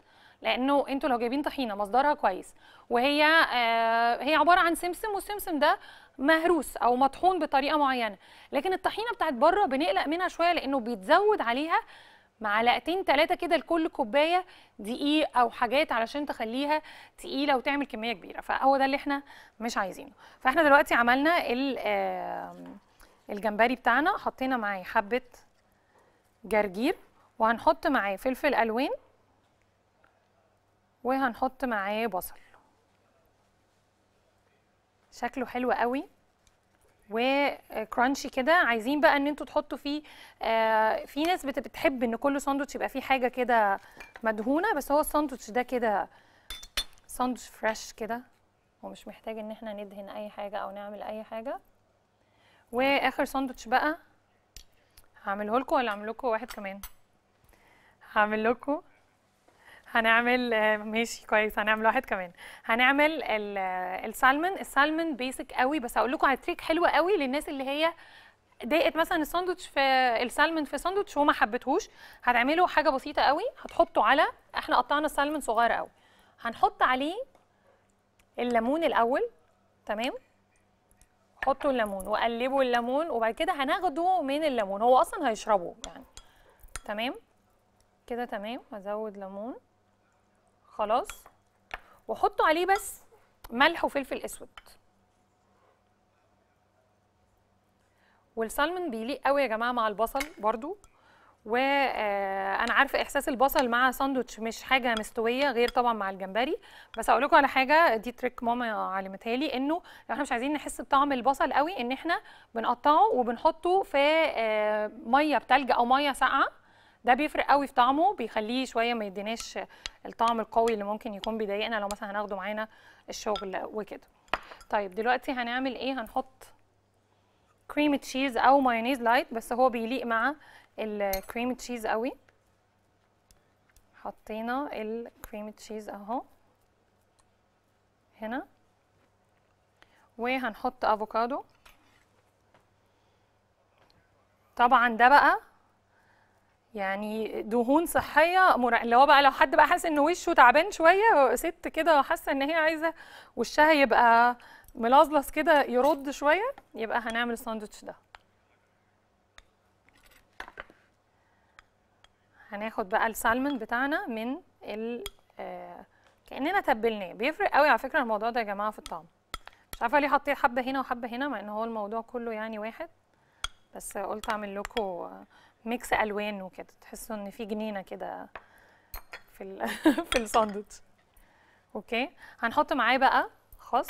لانه انتوا لو جايبين طحينه مصدرها كويس وهي آه هي عباره عن سمسم والسمسم ده مهروس او مطحون بطريقه معينه لكن الطحينه بتاعت بره بنقلق منها شويه لانه بيتزود عليها معلقتين ثلاثه كده لكل كوبايه دقيق او حاجات علشان تخليها تقيله وتعمل كميه كبيره فهو ده اللي احنا مش عايزينه فاحنا دلوقتي عملنا الجمبري بتاعنا حطينا معاه حبه جرجير وهنحط معاه فلفل الوان وهنحط معاه بصل شكله حلو قوي وكرانشي كده عايزين بقى ان انتوا تحطوا فيه آه في ناس بتحب ان كل ساندوتش يبقى فيه حاجه كده مدهونه بس هو الساندوتش ده كده ساندوتش فريش كده ومش محتاج ان احنا ندهن اي حاجه او نعمل اي حاجه واخر ساندوتش بقى هعمله لكم ولا اعمل لكم واحد كمان هعمل لكم هنعمل آه، ماشي كويس هنعمل واحد كمان هنعمل آه، السالمون السالمون بيسك قوي بس هقول لكم على تريك حلوه قوي للناس اللي هي ضايقت مثلا الساندوتش في السالمون في ساندوتش وما حبتهوش هتعملوا حاجه بسيطه قوي هتحطوا على احنا قطعنا السالمون صغير قوي هنحط عليه الليمون الاول تمام حطوا الليمون وقلبوا الليمون وبعد كده هناخده من الليمون هو اصلا هيشربه يعني تمام كده تمام هزود ليمون خلاص وحطوا عليه بس ملح وفلفل اسود والسلمون بيليق قوي يا جماعه مع البصل برضو وانا آه، عارفه احساس البصل مع ساندوتش مش حاجه مستويه غير طبعا مع الجمبري بس اقول لكم على حاجه دي تريك ماما علمتها لي انه لو احنا مش عايزين نحس بطعم البصل قوي ان احنا بنقطعه وبنحطه في آه، ميه بتلج او ميه ساقعه ده بيفرق قوي في طعمه بيخليه شويه ما يديناش الطعم القوي اللي ممكن يكون بيضايقنا لو مثلا هناخده معانا الشغل وكده طيب دلوقتي هنعمل ايه هنحط كريم تشيز او مايونيز لايت بس هو بيليق مع الكريم تشيز قوي حطينا الكريم تشيز اهو هنا وهنحط افوكادو طبعا ده بقى يعني دهون صحيه مر... اللي هو بقى لو حد بقى حاسس ان وشه تعبان شويه ست كده حاسه ان هي عايزه وشها يبقى ملظلظ كده يرد شويه يبقى هنعمل الساندوتش ده هناخد بقى السالمون بتاعنا من ال آه، كاننا تبلناه بيفرق قوي على فكره الموضوع ده يا جماعه في الطعم مش عارفه ليه حطيت حبه هنا وحبه هنا مع ان هو الموضوع كله يعني واحد بس قلت اعمل لكم ميكس الوان وكده تحسوا ان في جنينه كده في في الساندوتش اوكي هنحط معاه بقى خس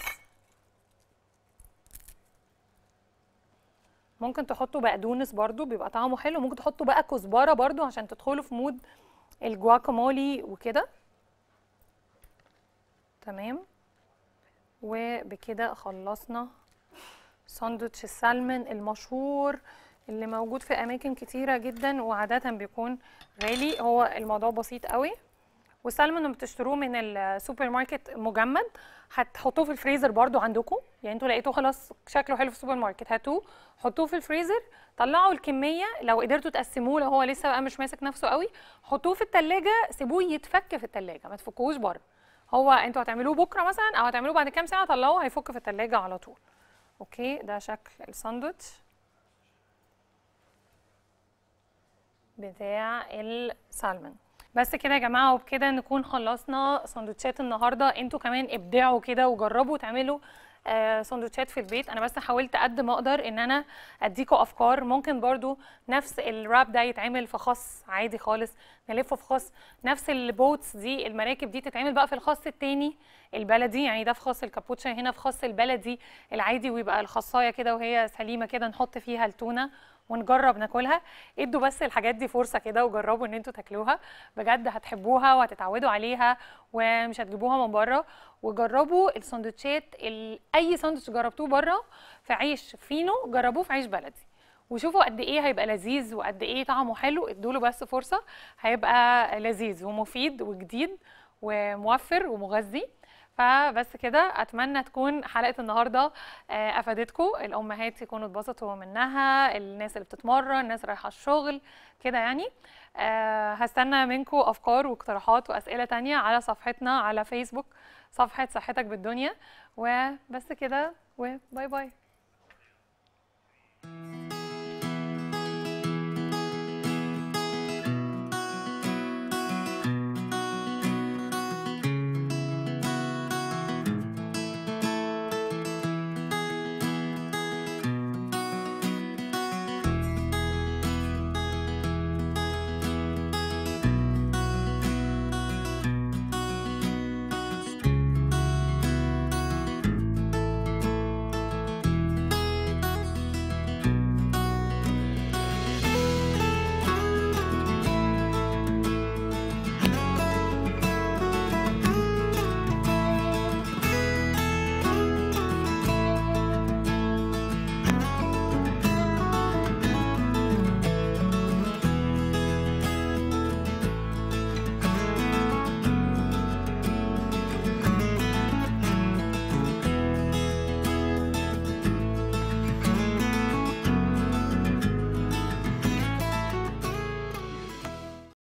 ممكن تحطوا بقدونس برضو بيبقى طعمه حلو ممكن تحطوا بقى كزبره برضو عشان تدخلوا في مود الجواكامولي وكده تمام وبكده خلصنا ساندوتش السلمون المشهور اللي موجود في اماكن كتيره جدا وعاده بيكون غالي هو الموضوع بسيط قوي والسلمون بتشتروه من السوبر ماركت مجمد هتحطوه في الفريزر برضو عندكم يعني انتوا لقيتوه خلاص شكله حلو في السوبر ماركت هاتوه حطوه في الفريزر طلعوا الكميه لو قدرتوا تقسموه لو هو لسه بقى مش ماسك نفسه قوي حطوه في التلاجة سيبوه يتفك في التلاجة ما تفكوهوش بره هو انتوا هتعملوه بكره مثلا او هتعملوه بعد كام ساعه طلعوه هيفك في التلاجة على طول اوكي ده شكل الساندوتش بتاع السالمون بس كده يا جماعه وبكده نكون خلصنا سندوتشات النهارده انتوا كمان ابدعوا كده وجربوا تعملوا آه سندوتشات في البيت انا بس حاولت قد ما اقدر ان انا اديكم افكار ممكن برضو نفس الراب ده يتعمل في خاص عادي خالص نلفه في خاص نفس البوتس دي المراكب دي تتعمل بقى في الخاص التاني البلدي يعني ده في خاص الكابوتشا هنا في خاص البلدي العادي ويبقى الخصايه كده وهي سليمه كده نحط فيها التونه ونجرب ناكلها ادوا بس الحاجات دي فرصه كده وجربوا ان انتوا تاكلوها بجد هتحبوها وهتتعودوا عليها ومش هتجيبوها من بره وجربوا السندوتشات اي ساندوتش جربتوه بره في عيش فينو جربوه في عيش بلدي وشوفوا قد ايه هيبقى لذيذ وقد ايه طعمه حلو ادوا له بس فرصه هيبقى لذيذ ومفيد وجديد وموفر ومغذي فبس كده اتمنى تكون حلقه النهارده آه، افادتكم الامهات يكونوا اتبسطوا منها الناس اللي بتتمرن الناس رايحه الشغل كده يعني آه، هستنى منكم افكار واقتراحات واسئله تانية على صفحتنا على فيسبوك صفحه صحتك بالدنيا وبس كده وباي باي